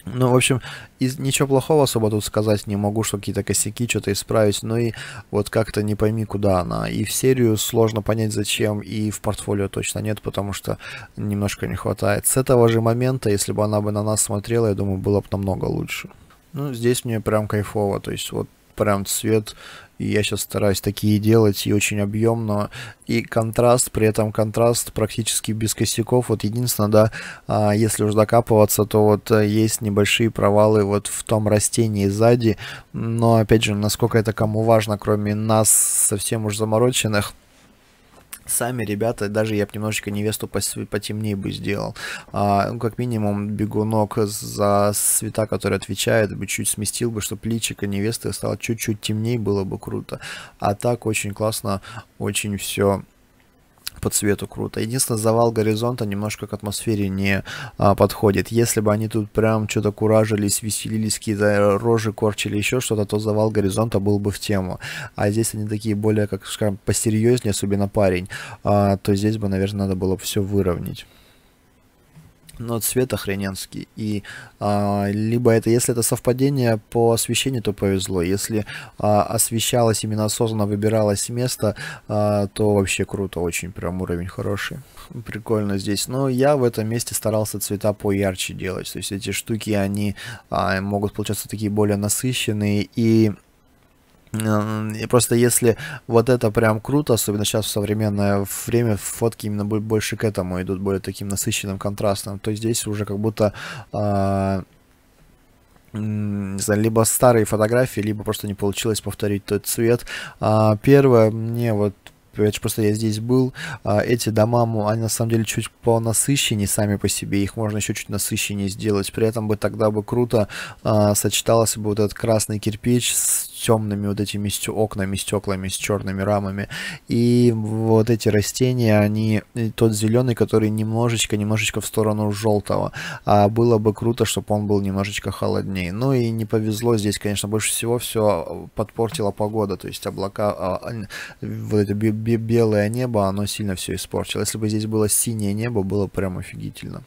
Ну, в общем, из, ничего плохого особо тут сказать не могу, что какие-то косяки, что-то исправить, но ну, и вот как-то не пойми, куда она. И в серию сложно понять, зачем, и в портфолио точно нет, потому что немножко не хватает. С этого же момента, если бы она бы на нас смотрела, я думаю, было бы намного лучше. Ну, здесь мне прям кайфово, то есть вот прям цвет и я сейчас стараюсь такие делать, и очень объемно. И контраст, при этом контраст практически без косяков. Вот единственное, да, а, если уж докапываться, то вот э, есть небольшие провалы вот в том растении сзади. Но опять же, насколько это кому важно, кроме нас совсем уж замороченных, сами ребята, даже я бы немножечко невесту потемнее бы сделал. А, ну, как минимум, бегунок за света который отвечает, бы чуть сместил бы, чтобы личико невесты стало чуть-чуть темнее, было бы круто. А так очень классно, очень все по цвету круто. Единственное, завал горизонта немножко к атмосфере не а, подходит. Если бы они тут прям что-то куражились, веселились, какие-то рожи корчили, еще что-то, то завал горизонта был бы в тему. А здесь они такие более, как скажем, посерьезнее, особенно парень. А, то здесь бы, наверное, надо было все выровнять но цвет охрененский. И а, либо это, если это совпадение по освещению, то повезло. Если а, освещалось именно осознанно, выбиралось место, а, то вообще круто, очень прям уровень хороший. Прикольно здесь. Но я в этом месте старался цвета поярче делать. То есть эти штуки, они а, могут получаться такие более насыщенные и и просто если вот это прям круто, особенно сейчас в современное время, фотки именно больше к этому идут, более таким насыщенным контрастным, то здесь уже как будто а, не знаю, либо старые фотографии, либо просто не получилось повторить тот цвет. А, первое, мне вот это же просто я здесь был. А, эти дома, они на самом деле чуть по насыщеннее сами по себе. Их можно еще чуть насыщеннее сделать. При этом бы тогда бы круто а, сочетался бы вот этот красный кирпич с темными вот этими стё окнами, стеклами, с черными рамами. И вот эти растения, они э, тот зеленый, который немножечко, немножечко в сторону желтого. А было бы круто, чтобы он был немножечко холоднее. Ну и не повезло здесь, конечно, больше всего все подпортила погода. То есть облака, а, а, вот это белое небо, оно сильно все испортило. Если бы здесь было синее небо, было прям офигительно.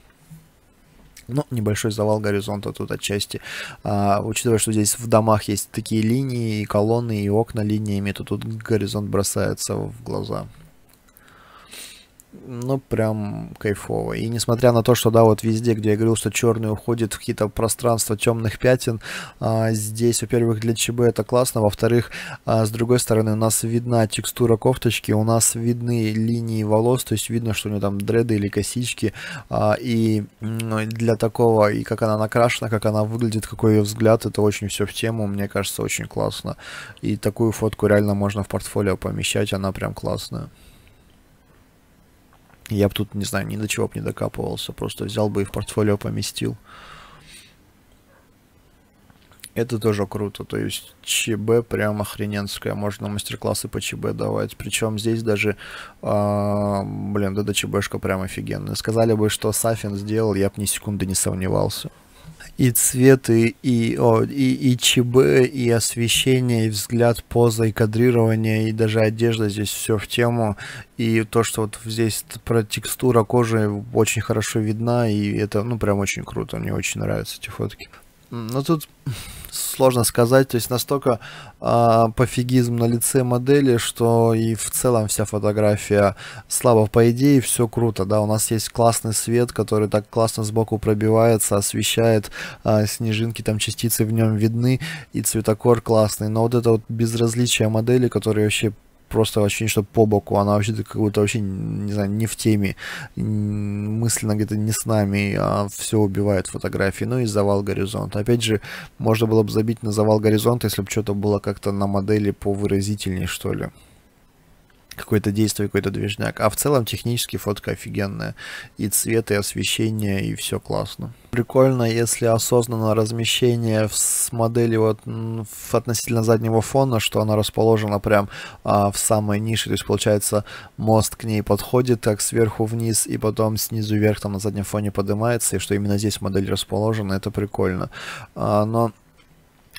Но небольшой завал горизонта тут отчасти. А, учитывая, что здесь в домах есть такие линии, и колонны, и окна линиями, то тут горизонт бросается в глаза ну, прям кайфово. И несмотря на то, что, да, вот везде, где я говорил, что черный уходит в какие-то пространства темных пятен, а, здесь, во-первых, для ЧБ это классно, во-вторых, а, с другой стороны, у нас видна текстура кофточки, у нас видны линии волос, то есть видно, что у нее там дреды или косички, а, и ну, для такого, и как она накрашена, как она выглядит, какой ее взгляд, это очень все в тему, мне кажется, очень классно. И такую фотку реально можно в портфолио помещать, она прям классная. Я бы тут, не знаю, ни до чего бы не докапывался. Просто взял бы и в портфолио поместил. Это тоже круто. То есть ЧБ прям охрененская, Можно мастер-классы по ЧБ давать. Причем здесь даже, э, блин, да, ЧБшка прям офигенная. Сказали бы, что Сафин сделал, я бы ни секунды не сомневался и цветы и, о, и, и ЧБ, и освещение, и взгляд, поза, и кадрирование, и даже одежда здесь все в тему. И то, что вот здесь про текстура кожи очень хорошо видна, и это, ну, прям очень круто. Мне очень нравятся эти фотки. Ну тут сложно сказать, то есть настолько э, пофигизм на лице модели, что и в целом вся фотография слабо. По идее все круто, да, у нас есть классный свет, который так классно сбоку пробивается, освещает, э, снежинки там частицы в нем видны и цветокор классный, но вот это вот безразличие модели, которое вообще просто ощущение, что по боку, она вообще как будто вообще, не знаю, не в теме, мысленно где-то не с нами, а все убивает фотографии, ну и завал горизонта. Опять же, можно было бы забить на завал горизонта, если бы что-то было как-то на модели повыразительнее, что ли какое-то действие, какой-то движняк. А в целом технически фотка офигенная. И цвет, и освещение, и все классно. Прикольно, если осознанно размещение с модели вот в относительно заднего фона, что она расположена прям а, в самой нише. То есть получается мост к ней подходит так сверху вниз и потом снизу вверх там на заднем фоне поднимается. И что именно здесь модель расположена, это прикольно. А, но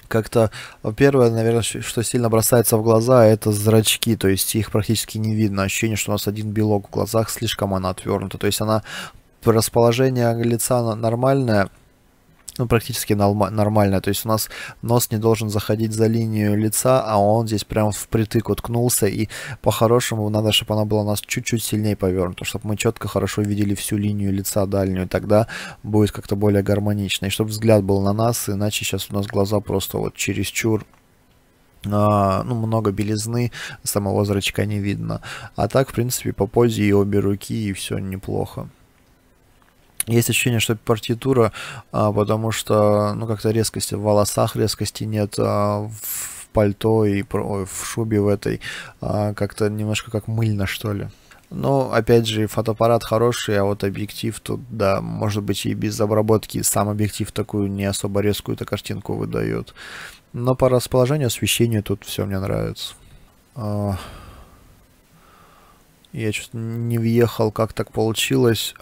как-то а, первое, наверное, что сильно бросается в глаза, это зрачки, то есть их практически не видно. Ощущение, что у нас один белок в глазах, слишком она отвернута. То есть она расположение лица нормальное, ну, практически нормально. То есть у нас нос не должен заходить за линию лица, а он здесь прям впритык уткнулся. И по-хорошему надо, чтобы она была у нас чуть-чуть сильнее повернута, чтобы мы четко хорошо видели всю линию лица дальнюю. Тогда будет как-то более гармонично. И чтобы взгляд был на нас, иначе сейчас у нас глаза просто вот чересчур а, ну, много белизны, самого зрачка не видно. А так, в принципе, по позе и обе руки, и все неплохо. Есть ощущение, что партитура, а, потому что, ну, как-то резкости в волосах, резкости нет а, в пальто и ой, в шубе в этой, а, как-то немножко как мыльно, что ли. Но, опять же, фотоаппарат хороший, а вот объектив тут, да, может быть, и без обработки сам объектив такую не особо резкую-то картинку выдает. Но по расположению освещению тут все мне нравится. Я что-то не въехал, как так получилось.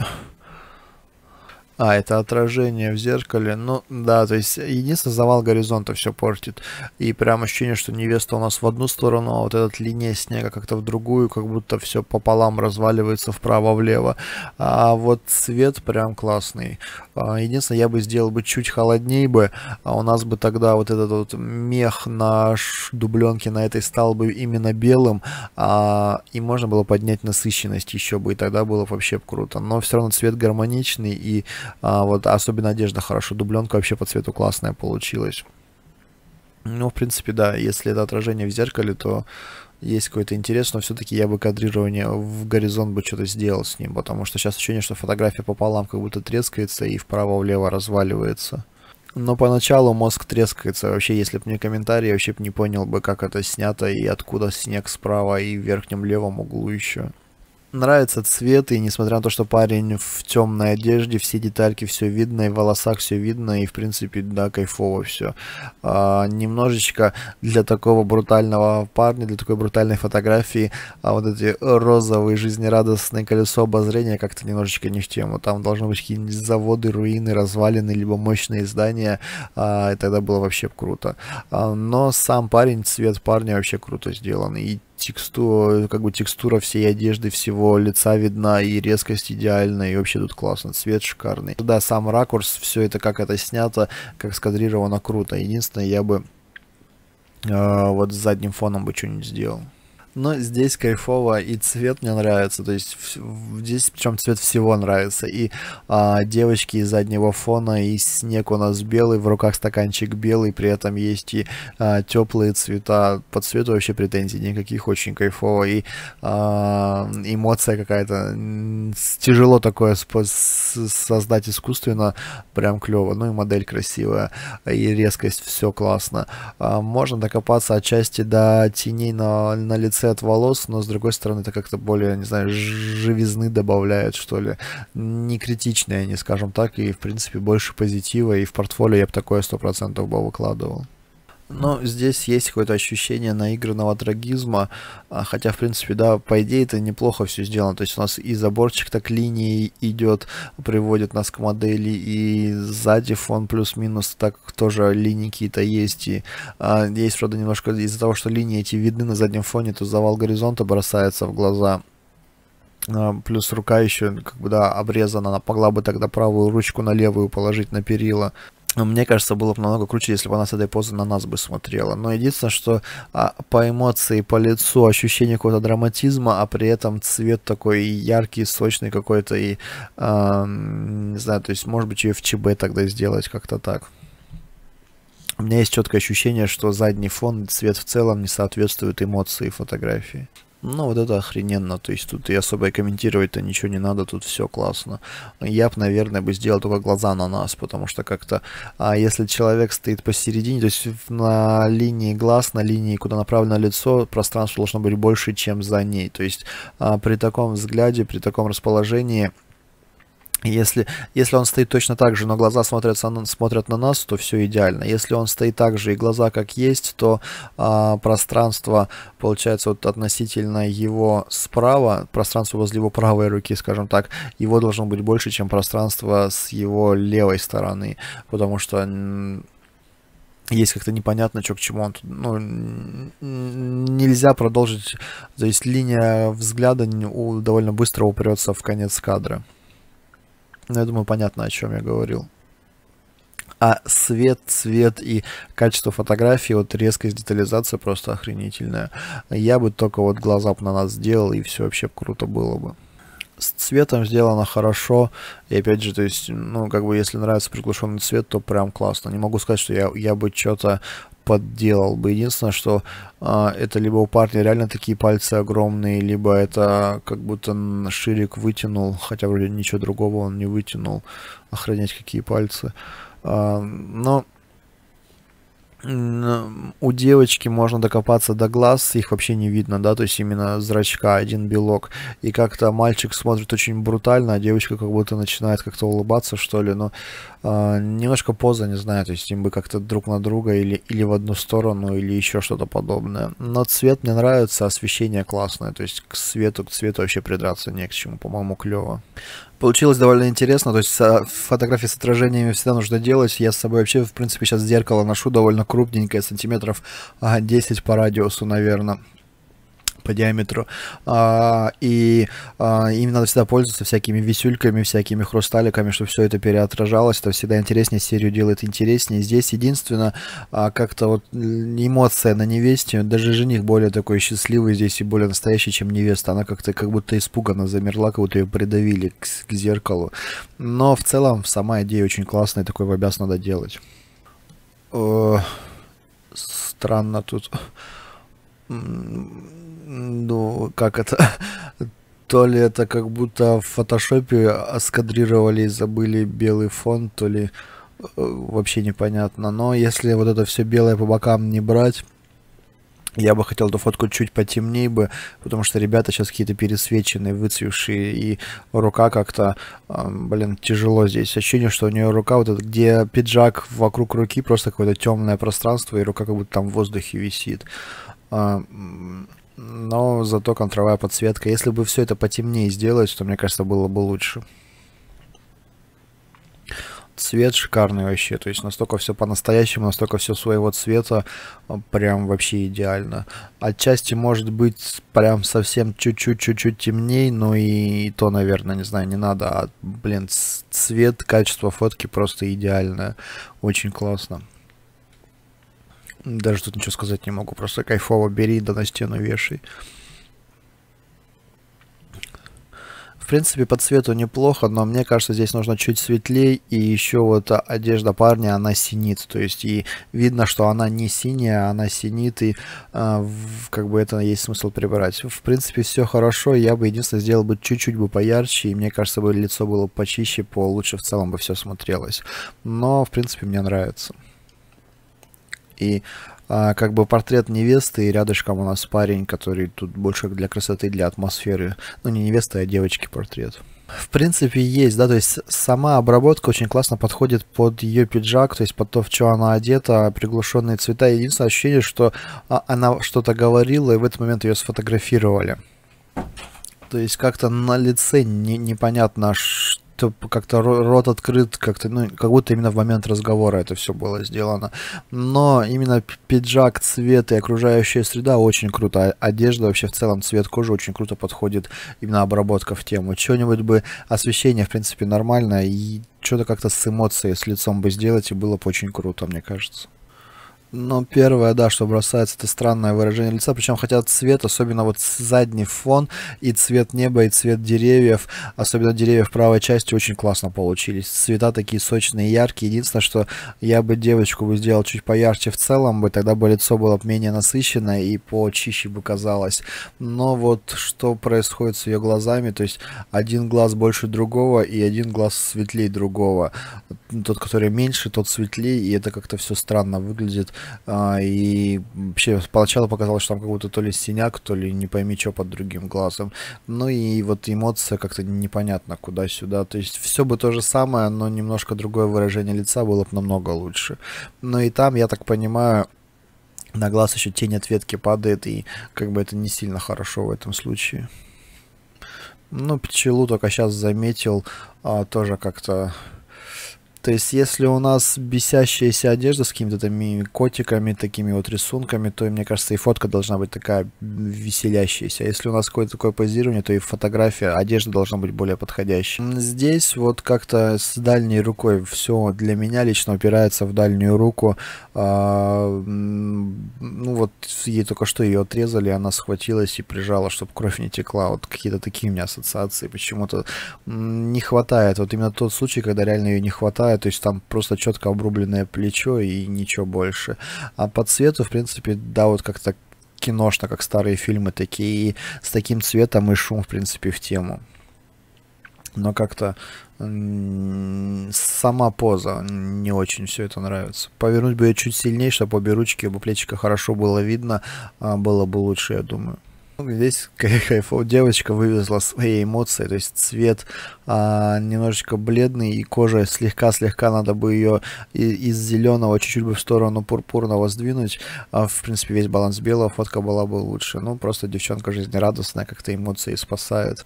А, это отражение в зеркале. Ну, да, то есть единственное, завал горизонта все портит. И прям ощущение, что невеста у нас в одну сторону, а вот эта линия снега как-то в другую, как будто все пополам разваливается вправо-влево. А вот цвет прям классный. А, единственное, я бы сделал бы чуть холоднее бы, а у нас бы тогда вот этот вот мех на дубленке на этой стал бы именно белым, а, и можно было поднять насыщенность еще бы, и тогда было вообще круто. Но все равно цвет гармоничный и а, вот, особенно одежда хорошо, дубленка вообще по цвету классная получилась. Ну, в принципе, да, если это отражение в зеркале, то есть какой-то интерес, но все-таки я бы кадрирование в горизонт бы что-то сделал с ним, потому что сейчас ощущение, что фотография пополам как будто трескается и вправо-влево разваливается. Но поначалу мозг трескается. Вообще, если бы не комментарий, я вообще бы не понял бы, как это снято и откуда снег справа и в верхнем левом углу еще. Нравится цвет, и несмотря на то, что парень в темной одежде, все детальки все видно, и в волосах все видно, и в принципе, да, кайфово все. А, немножечко для такого брутального парня, для такой брутальной фотографии, а вот эти розовые жизнерадостные колесо обозрения как-то немножечко не в тему. Там должны быть какие-нибудь заводы, руины, развалины, либо мощные здания, а, и тогда было вообще круто. А, но сам парень, цвет парня вообще круто сделан, и тексту, как бы текстура всей одежды, всего лица видна, и резкость идеальная и вообще тут классно, цвет шикарный. Да, сам ракурс, все это как это снято, как скадрировано круто. Единственное, я бы э, вот с задним фоном бы что-нибудь сделал. Но здесь кайфово, и цвет мне нравится. То есть здесь причем цвет всего нравится. И а, девочки из заднего фона, и снег у нас белый, в руках стаканчик белый, при этом есть и а, теплые цвета. По цвету вообще претензий никаких, очень кайфово. И а, эмоция какая-то. Тяжело такое создать искусственно, прям клево. Ну и модель красивая, и резкость, все классно. А, можно докопаться отчасти до теней на, на лице эссенции от волос, но с другой стороны это как-то более, не знаю, живизны добавляет, что ли. Не критичное, не скажем так, и в принципе больше позитива, и в портфолио я бы такое 100% бы выкладывал. Но здесь есть какое-то ощущение наигранного трагизма, а, хотя, в принципе, да, по идее это неплохо все сделано. То есть у нас и заборчик так линией идет, приводит нас к модели, и сзади фон плюс-минус так тоже линии какие-то есть. И а, есть, правда, немножко из-за того, что линии эти видны на заднем фоне, то завал горизонта бросается в глаза а, плюс рука еще как бы да обрезана она могла бы тогда правую ручку на левую положить на перила ну, мне кажется, было бы намного круче, если бы она с этой позы на нас бы смотрела. Но единственное, что а, по эмоции, по лицу, ощущение какого-то драматизма, а при этом цвет такой яркий, сочный какой-то. И, а, не знаю, то есть, может быть, ее в ЧБ тогда сделать как-то так. У меня есть четкое ощущение, что задний фон, цвет в целом не соответствует эмоции фотографии. Ну, вот это охрененно. То есть тут и особо и комментировать-то ничего не надо, тут все классно. Я бы, наверное, бы сделал только глаза на нас, потому что как-то, а если человек стоит посередине, то есть на линии глаз, на линии, куда направлено лицо, пространство должно быть больше, чем за ней. То есть а, при таком взгляде, при таком расположении если, если он стоит точно так же, но глаза смотрятся, смотрят на нас, то все идеально. Если он стоит так же и глаза как есть, то а, пространство, получается, вот относительно его справа, пространство возле его правой руки, скажем так, его должно быть больше, чем пространство с его левой стороны, потому что есть как-то непонятно, что к чему он. Ну, нельзя продолжить, то есть линия взгляда довольно быстро упрется в конец кадра. Ну, я думаю, понятно, о чем я говорил. А свет, цвет и качество фотографии, вот резкость детализации просто охренительная. Я бы только вот глаза бы на нас сделал, и все вообще круто было бы с цветом сделано хорошо. И опять же, то есть, ну, как бы, если нравится приглушенный цвет, то прям классно. Не могу сказать, что я, я бы что-то подделал бы. Единственное, что э, это либо у парня реально такие пальцы огромные, либо это как будто Ширик вытянул, хотя вроде ничего другого он не вытянул, охранять какие пальцы. Э, но у девочки можно докопаться до глаз, их вообще не видно, да, то есть именно зрачка, один белок. И как-то мальчик смотрит очень брутально, а девочка как будто начинает как-то улыбаться, что ли, но э, немножко поза, не знаю, то есть им бы как-то друг на друга или, или в одну сторону, или еще что-то подобное. Но цвет мне нравится, освещение классное, то есть к свету, к цвету вообще придраться не к чему, по-моему, клево. Получилось довольно интересно, то есть а, фотографии с отражениями всегда нужно делать. Я с собой вообще, в принципе, сейчас зеркало ношу довольно крупненькое, сантиметров 10 а, по радиусу, наверное по диаметру. А, и а, им надо всегда пользоваться всякими висюльками, всякими хрусталиками, чтобы все это переотражалось. Это всегда интереснее, серию делает интереснее. Здесь единственное, а, как-то вот эмоция на невесте, даже жених более такой счастливый здесь и более настоящий, чем невеста. Она как-то как будто испуганно замерла, как будто ее придавили к, к зеркалу. Но в целом сама идея очень классная, такой вобяз надо делать. Странно тут ну, как это, то ли это как будто в фотошопе оскадрировали и забыли белый фон, то ли э, вообще непонятно. Но если вот это все белое по бокам не брать, я бы хотел эту фотку чуть потемнее бы, потому что ребята сейчас какие-то пересвеченные, выцвевшие, и рука как-то, блин, тяжело здесь. Ощущение, что у нее рука, вот это, где пиджак вокруг руки, просто какое-то темное пространство, и рука как будто там в воздухе висит. А, но зато контровая подсветка. Если бы все это потемнее сделать, то, мне кажется, было бы лучше. Цвет шикарный вообще, то есть настолько все по-настоящему, настолько все своего цвета, а, прям вообще идеально. Отчасти может быть прям совсем чуть-чуть-чуть-чуть темней, но и то, наверное, не знаю, не надо. А, блин, цвет, качество фотки просто идеальное, очень классно. Даже тут ничего сказать не могу. Просто кайфово бери, да на стену вешай. В принципе, по цвету неплохо, но мне кажется, здесь нужно чуть светлее. И еще вот одежда парня, она синит. То есть, и видно, что она не синяя, она синит. И э, как бы это есть смысл прибрать. В принципе, все хорошо. Я бы единственное сделал бы чуть-чуть бы поярче. И мне кажется, бы лицо было почище, получше в целом бы все смотрелось. Но, в принципе, мне нравится. И а, как бы портрет невесты, и рядышком у нас парень, который тут больше для красоты, для атмосферы. Ну, не невеста, а девочки портрет. В принципе, есть, да, то есть сама обработка очень классно подходит под ее пиджак, то есть под то, в чем она одета, приглушенные цвета. Единственное ощущение, что а, она что-то говорила, и в этот момент ее сфотографировали. То есть как-то на лице не, непонятно, что то как-то рот открыт, как-то, ну, как будто именно в момент разговора это все было сделано. Но именно пиджак, цвет и окружающая среда очень круто. А-, одежда вообще в целом, цвет кожи очень круто подходит именно обработка в тему. Что-нибудь бы освещение, в принципе, нормальное и что-то как-то с эмоцией, с лицом бы сделать, и было бы очень круто, мне кажется. Ну, первое, да, что бросается, это странное выражение лица, причем хотя цвет, особенно вот задний фон и цвет неба, и цвет деревьев, особенно деревьев правой части, очень классно получились. Цвета такие сочные, яркие. Единственное, что я бы девочку бы сделал чуть поярче в целом бы, тогда бы лицо было бы менее насыщенное и почище бы казалось. Но вот что происходит с ее глазами, то есть один глаз больше другого и один глаз светлее другого. Тот, который меньше, тот светлее, и это как-то все странно выглядит. А, и вообще поначалу показалось, что там как будто то ли синяк, то ли не пойми что под другим глазом. Ну и вот эмоция как-то непонятно куда-сюда. То есть все бы то же самое, но немножко другое выражение лица было бы намного лучше. Но и там, я так понимаю, на глаз еще тень от ветки падает, и как бы это не сильно хорошо в этом случае. Ну, пчелу только сейчас заметил, а, тоже как-то то есть, если у нас бесящаяся одежда с какими-то такими котиками, такими вот рисунками, то, мне кажется, и фотка должна быть такая веселящаяся. А если у нас какое-то такое позирование, то и фотография, одежда должна быть более подходящей. Здесь вот как-то с дальней рукой все для меня лично упирается в дальнюю руку. А, ну вот ей только что ее отрезали, она схватилась и прижала, чтобы кровь не текла. Вот какие-то такие у меня ассоциации. Почему-то не хватает. Вот именно тот случай, когда реально ее не хватает голубая, то есть там просто четко обрубленное плечо и ничего больше. А по цвету, в принципе, да, вот как-то киношно, как старые фильмы такие, и с таким цветом и шум, в принципе, в тему. Но как-то сама поза не очень все это нравится. Повернуть бы ее чуть сильнее, чтобы обе ручки, обе плечика хорошо было видно, а было бы лучше, я думаю. Ну, здесь кайфово. Девочка вывезла свои эмоции, то есть цвет а, немножечко бледный и кожа слегка-слегка, надо бы ее из зеленого чуть-чуть бы в сторону пурпурного сдвинуть. А, в принципе, весь баланс белого фотка была бы лучше. Ну, просто девчонка жизнерадостная, как-то эмоции спасают.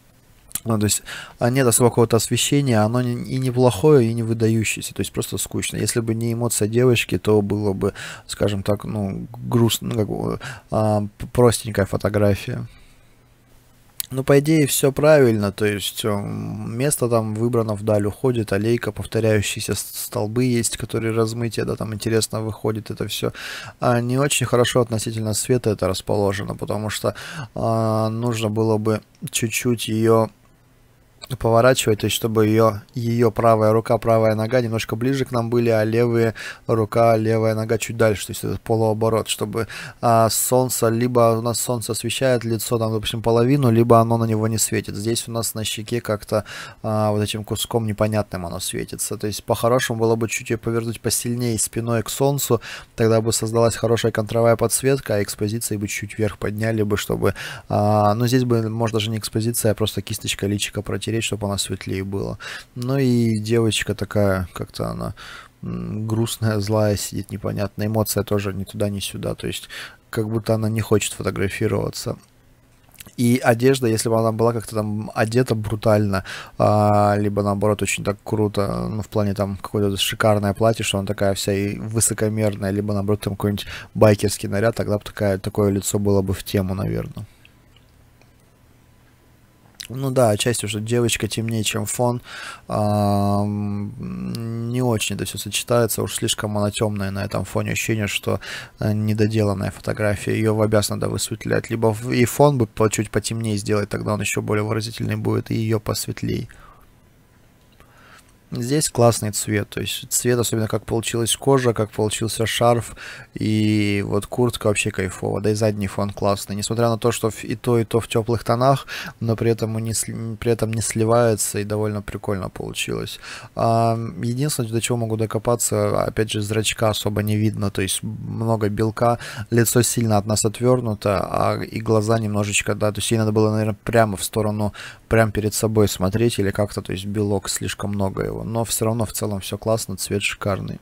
Ну, то есть а нет особо какого-то освещения, оно и неплохое, и не выдающееся, то есть просто скучно. Если бы не эмоция девочки, то было бы, скажем так, ну, грустно, ну, как бы, а, простенькая фотография. Ну, по идее, все правильно, то есть э, место там выбрано вдаль уходит, аллейка, повторяющиеся столбы есть, которые размытие, да, там интересно выходит это все. А не очень хорошо относительно света это расположено, потому что а, нужно было бы чуть-чуть ее поворачивать, то есть чтобы ее, ее правая рука, правая нога немножко ближе к нам были, а левая рука, левая нога чуть дальше, то есть это полуоборот, чтобы а, солнце, либо у нас солнце освещает лицо, там, допустим, половину, либо оно на него не светит. Здесь у нас на щеке как-то а, вот этим куском непонятным оно светится, то есть по-хорошему было бы чуть ее повернуть посильнее спиной к солнцу, тогда бы создалась хорошая контровая подсветка, а экспозиции бы чуть вверх подняли бы, чтобы, а, ну здесь бы, может даже не экспозиция, а просто кисточка личика протереть посмотреть, чтобы она светлее была. Ну и девочка такая, как-то она грустная, злая, сидит непонятно. Эмоция тоже ни туда, ни сюда. То есть как будто она не хочет фотографироваться. И одежда, если бы она была как-то там одета брутально, а, либо наоборот очень так круто, ну, в плане там какое-то шикарное платье, что она такая вся и высокомерная, либо наоборот там какой-нибудь байкерский наряд, тогда бы такая, такое лицо было бы в тему, наверное. Ну да, отчасти, уже девочка темнее, чем фон, а, не очень это все сочетается, уж слишком она темная на этом фоне, ощущение, что э, недоделанная фотография, ее в обяз надо высветлять, либо и фон бы чуть потемнее сделать, тогда он еще более выразительный будет, и ее посветлее. Здесь классный цвет, то есть цвет, особенно как получилась кожа, как получился шарф, и вот куртка вообще кайфово, да и задний фон классный, несмотря на то, что и то, и то в теплых тонах, но при этом, не, при этом не сливается и довольно прикольно получилось. А, единственное, до чего могу докопаться, опять же, зрачка особо не видно, то есть много белка, лицо сильно от нас отвернуто, а и глаза немножечко, да, то есть ей надо было, наверное, прямо в сторону, прямо перед собой смотреть или как-то, то есть белок слишком много здорово, но все равно в целом все классно, цвет шикарный.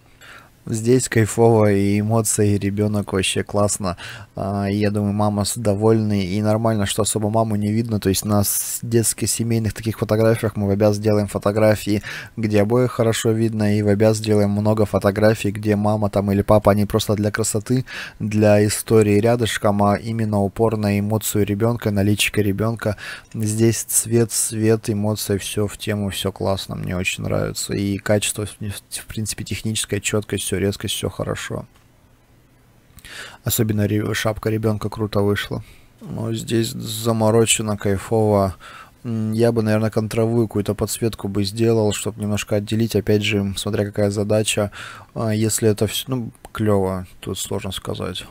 Здесь кайфово и эмоции, и ребенок вообще классно. А, я думаю, мама довольна и нормально, что особо маму не видно. То есть на детских семейных таких фотографиях мы в обяз делаем фотографии, где обоих хорошо видно, и в обяз делаем много фотографий, где мама там или папа, они просто для красоты, для истории рядышком, а именно упор на эмоцию ребенка, на личико ребенка. Здесь цвет, свет, эмоции, все в тему, все классно, мне очень нравится. И качество, в принципе, техническая четкость, все резкость, все хорошо. Особенно шапка ребенка круто вышла. Ну, здесь заморочено, кайфово. Я бы, наверное, контровую какую-то подсветку бы сделал, чтобы немножко отделить. Опять же, смотря какая задача. А если это все... Ну, клево, тут сложно сказать.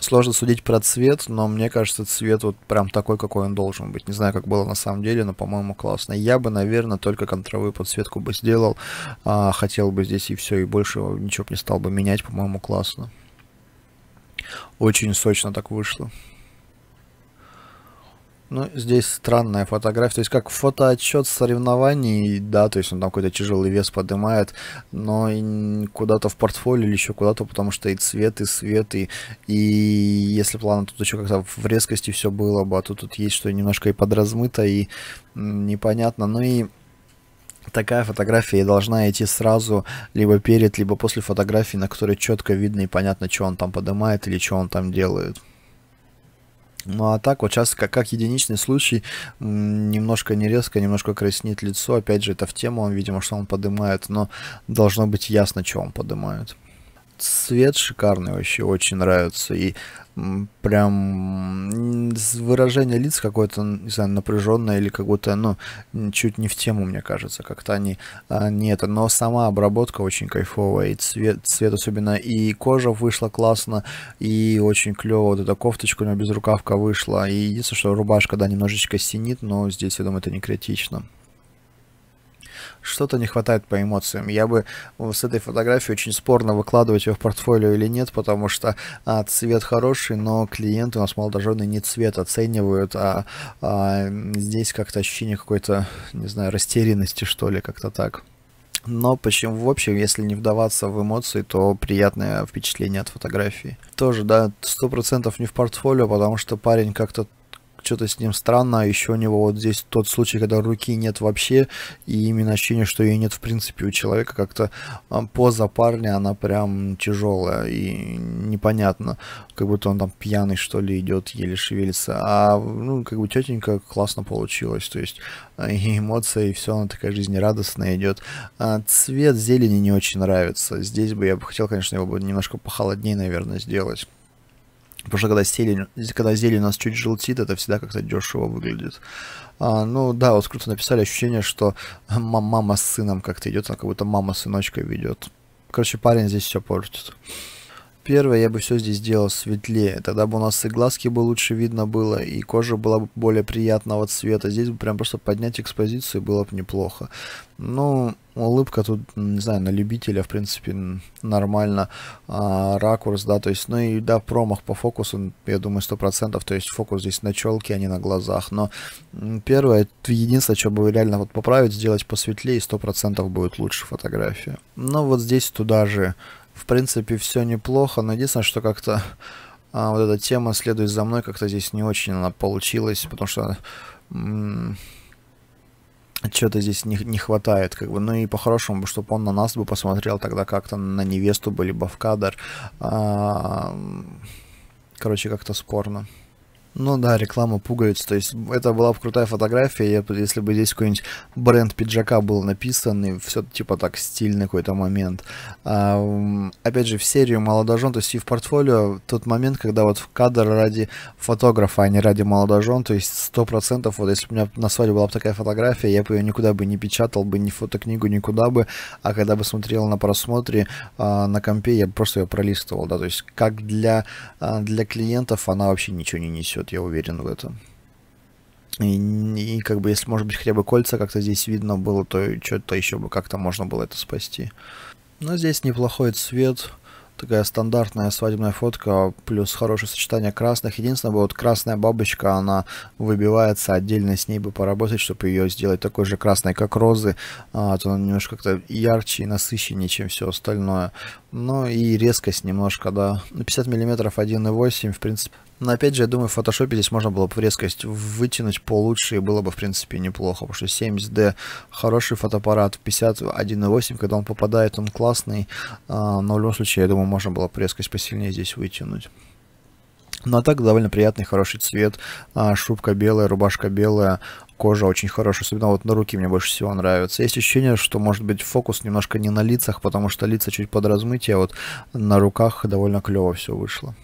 Сложно судить про цвет, но мне кажется, цвет вот прям такой, какой он должен быть. Не знаю, как было на самом деле, но, по-моему, классно. Я бы, наверное, только контровую подсветку бы сделал. А, хотел бы здесь и все, и больше ничего не стал бы менять. По-моему, классно. Очень сочно так вышло. Ну, здесь странная фотография, то есть как фотоотчет соревнований, да, то есть он там какой-то тяжелый вес поднимает, но куда-то в портфолио или еще куда-то, потому что и цвет, и свет, и, и если плавно тут еще как-то в резкости все было бы, а тут тут есть что немножко и подразмыто, и непонятно, ну и такая фотография должна идти сразу либо перед, либо после фотографии, на которой четко видно и понятно, что он там поднимает или что он там делает. Ну а так вот сейчас как, как единичный случай, немножко не резко немножко краснеет лицо. Опять же, это в тему, он, видимо, что он поднимает, но должно быть ясно, что он поднимает цвет шикарный вообще, очень нравится. И прям выражение лиц какое-то, не знаю, напряженное или как будто, ну, чуть не в тему, мне кажется, как-то они а, не это, но сама обработка очень кайфовая, и цвет, цвет особенно, и кожа вышла классно, и очень клево, вот эта кофточка у него безрукавка вышла, и единственное, что рубашка, да, немножечко синит, но здесь, я думаю, это не критично что-то не хватает по эмоциям. Я бы э, с этой фотографией очень спорно выкладывать ее в портфолио или нет, потому что а, цвет хороший, но клиенты у нас молодожены не цвет оценивают, а, а здесь как-то ощущение какой-то, не знаю, растерянности, что ли, как-то так. Но почему в общем, если не вдаваться в эмоции, то приятное впечатление от фотографии. Тоже, да, сто процентов не в портфолио, потому что парень как-то что-то с ним странно, а еще у него вот здесь тот случай, когда руки нет вообще, и именно ощущение, что ее нет в принципе у человека, как-то а, поза парня, она прям тяжелая и непонятно, как будто он там пьяный, что ли, идет, еле шевелится, а, ну, как бы тетенька классно получилось, то есть а, и эмоции, и все, она такая жизнерадостная идет. А цвет зелени не очень нравится, здесь бы я бы хотел, конечно, его бы немножко похолоднее, наверное, сделать. Потому что когда зелень, когда зелень у нас чуть желтит, это всегда как-то дешево выглядит. А, ну да, вот круто написали ощущение, что мама с сыном как-то идет, она как будто мама сыночкой ведет. Короче, парень здесь все портит. Первое, я бы все здесь делал светлее, тогда бы у нас и глазки бы лучше видно было, и кожа была бы более приятного цвета. Здесь бы прям просто поднять экспозицию было бы неплохо. Ну, улыбка тут, не знаю, на любителя, в принципе, нормально. А, ракурс, да, то есть, ну и да, промах по фокусу, я думаю, процентов, то есть фокус здесь на челке, а не на глазах. Но первое, единственное, что бы реально вот поправить, сделать посветлее, и 100% будет лучше фотография. Но ну, вот здесь туда же в принципе, все неплохо, но единственное, что как-то а, вот эта тема следует за мной» как-то здесь не очень она получилась, потому что что-то здесь не, не хватает, как бы, ну и по-хорошему, чтобы он на нас бы посмотрел тогда как-то, на невесту бы, либо в кадр, а, короче, как-то спорно. Ну да, реклама пуговиц. То есть это была бы крутая фотография, я, если бы здесь какой-нибудь бренд пиджака был написан, и все типа так стильный какой-то момент. А, опять же, в серию молодожен, то есть и в портфолио тот момент, когда вот в кадр ради фотографа, а не ради молодожен, то есть сто процентов, вот если бы у меня на свадьбе была бы такая фотография, я бы ее никуда бы не печатал бы, ни фотокнигу, никуда бы, а когда бы смотрел на просмотре а, на компе, я бы просто ее пролистывал, да, то есть как для, а, для клиентов она вообще ничего не несет пойдет, я уверен в этом. И, и как бы, если, может быть, хотя бы кольца как-то здесь видно было, то что-то еще бы как-то можно было это спасти. Но здесь неплохой цвет, такая стандартная свадебная фотка, плюс хорошее сочетание красных. Единственное, вот красная бабочка, она выбивается, отдельно с ней бы поработать, чтобы ее сделать такой же красной, как розы. А, а, то она немножко как-то ярче и насыщеннее, чем все остальное. Ну и резкость немножко, да. 50 мм 1,8, в принципе, но опять же, я думаю, в фотошопе здесь можно было бы резкость вытянуть получше, и было бы, в принципе, неплохо. Потому что 70D хороший фотоаппарат, 51.8, когда он попадает, он классный. А, но в любом случае, я думаю, можно было бы резкость посильнее здесь вытянуть. Ну а так довольно приятный, хороший цвет. А, шубка белая, рубашка белая, кожа очень хорошая. Особенно вот на руки мне больше всего нравится. Есть ощущение, что может быть фокус немножко не на лицах, потому что лица чуть подразмытие, а вот на руках довольно клево все вышло.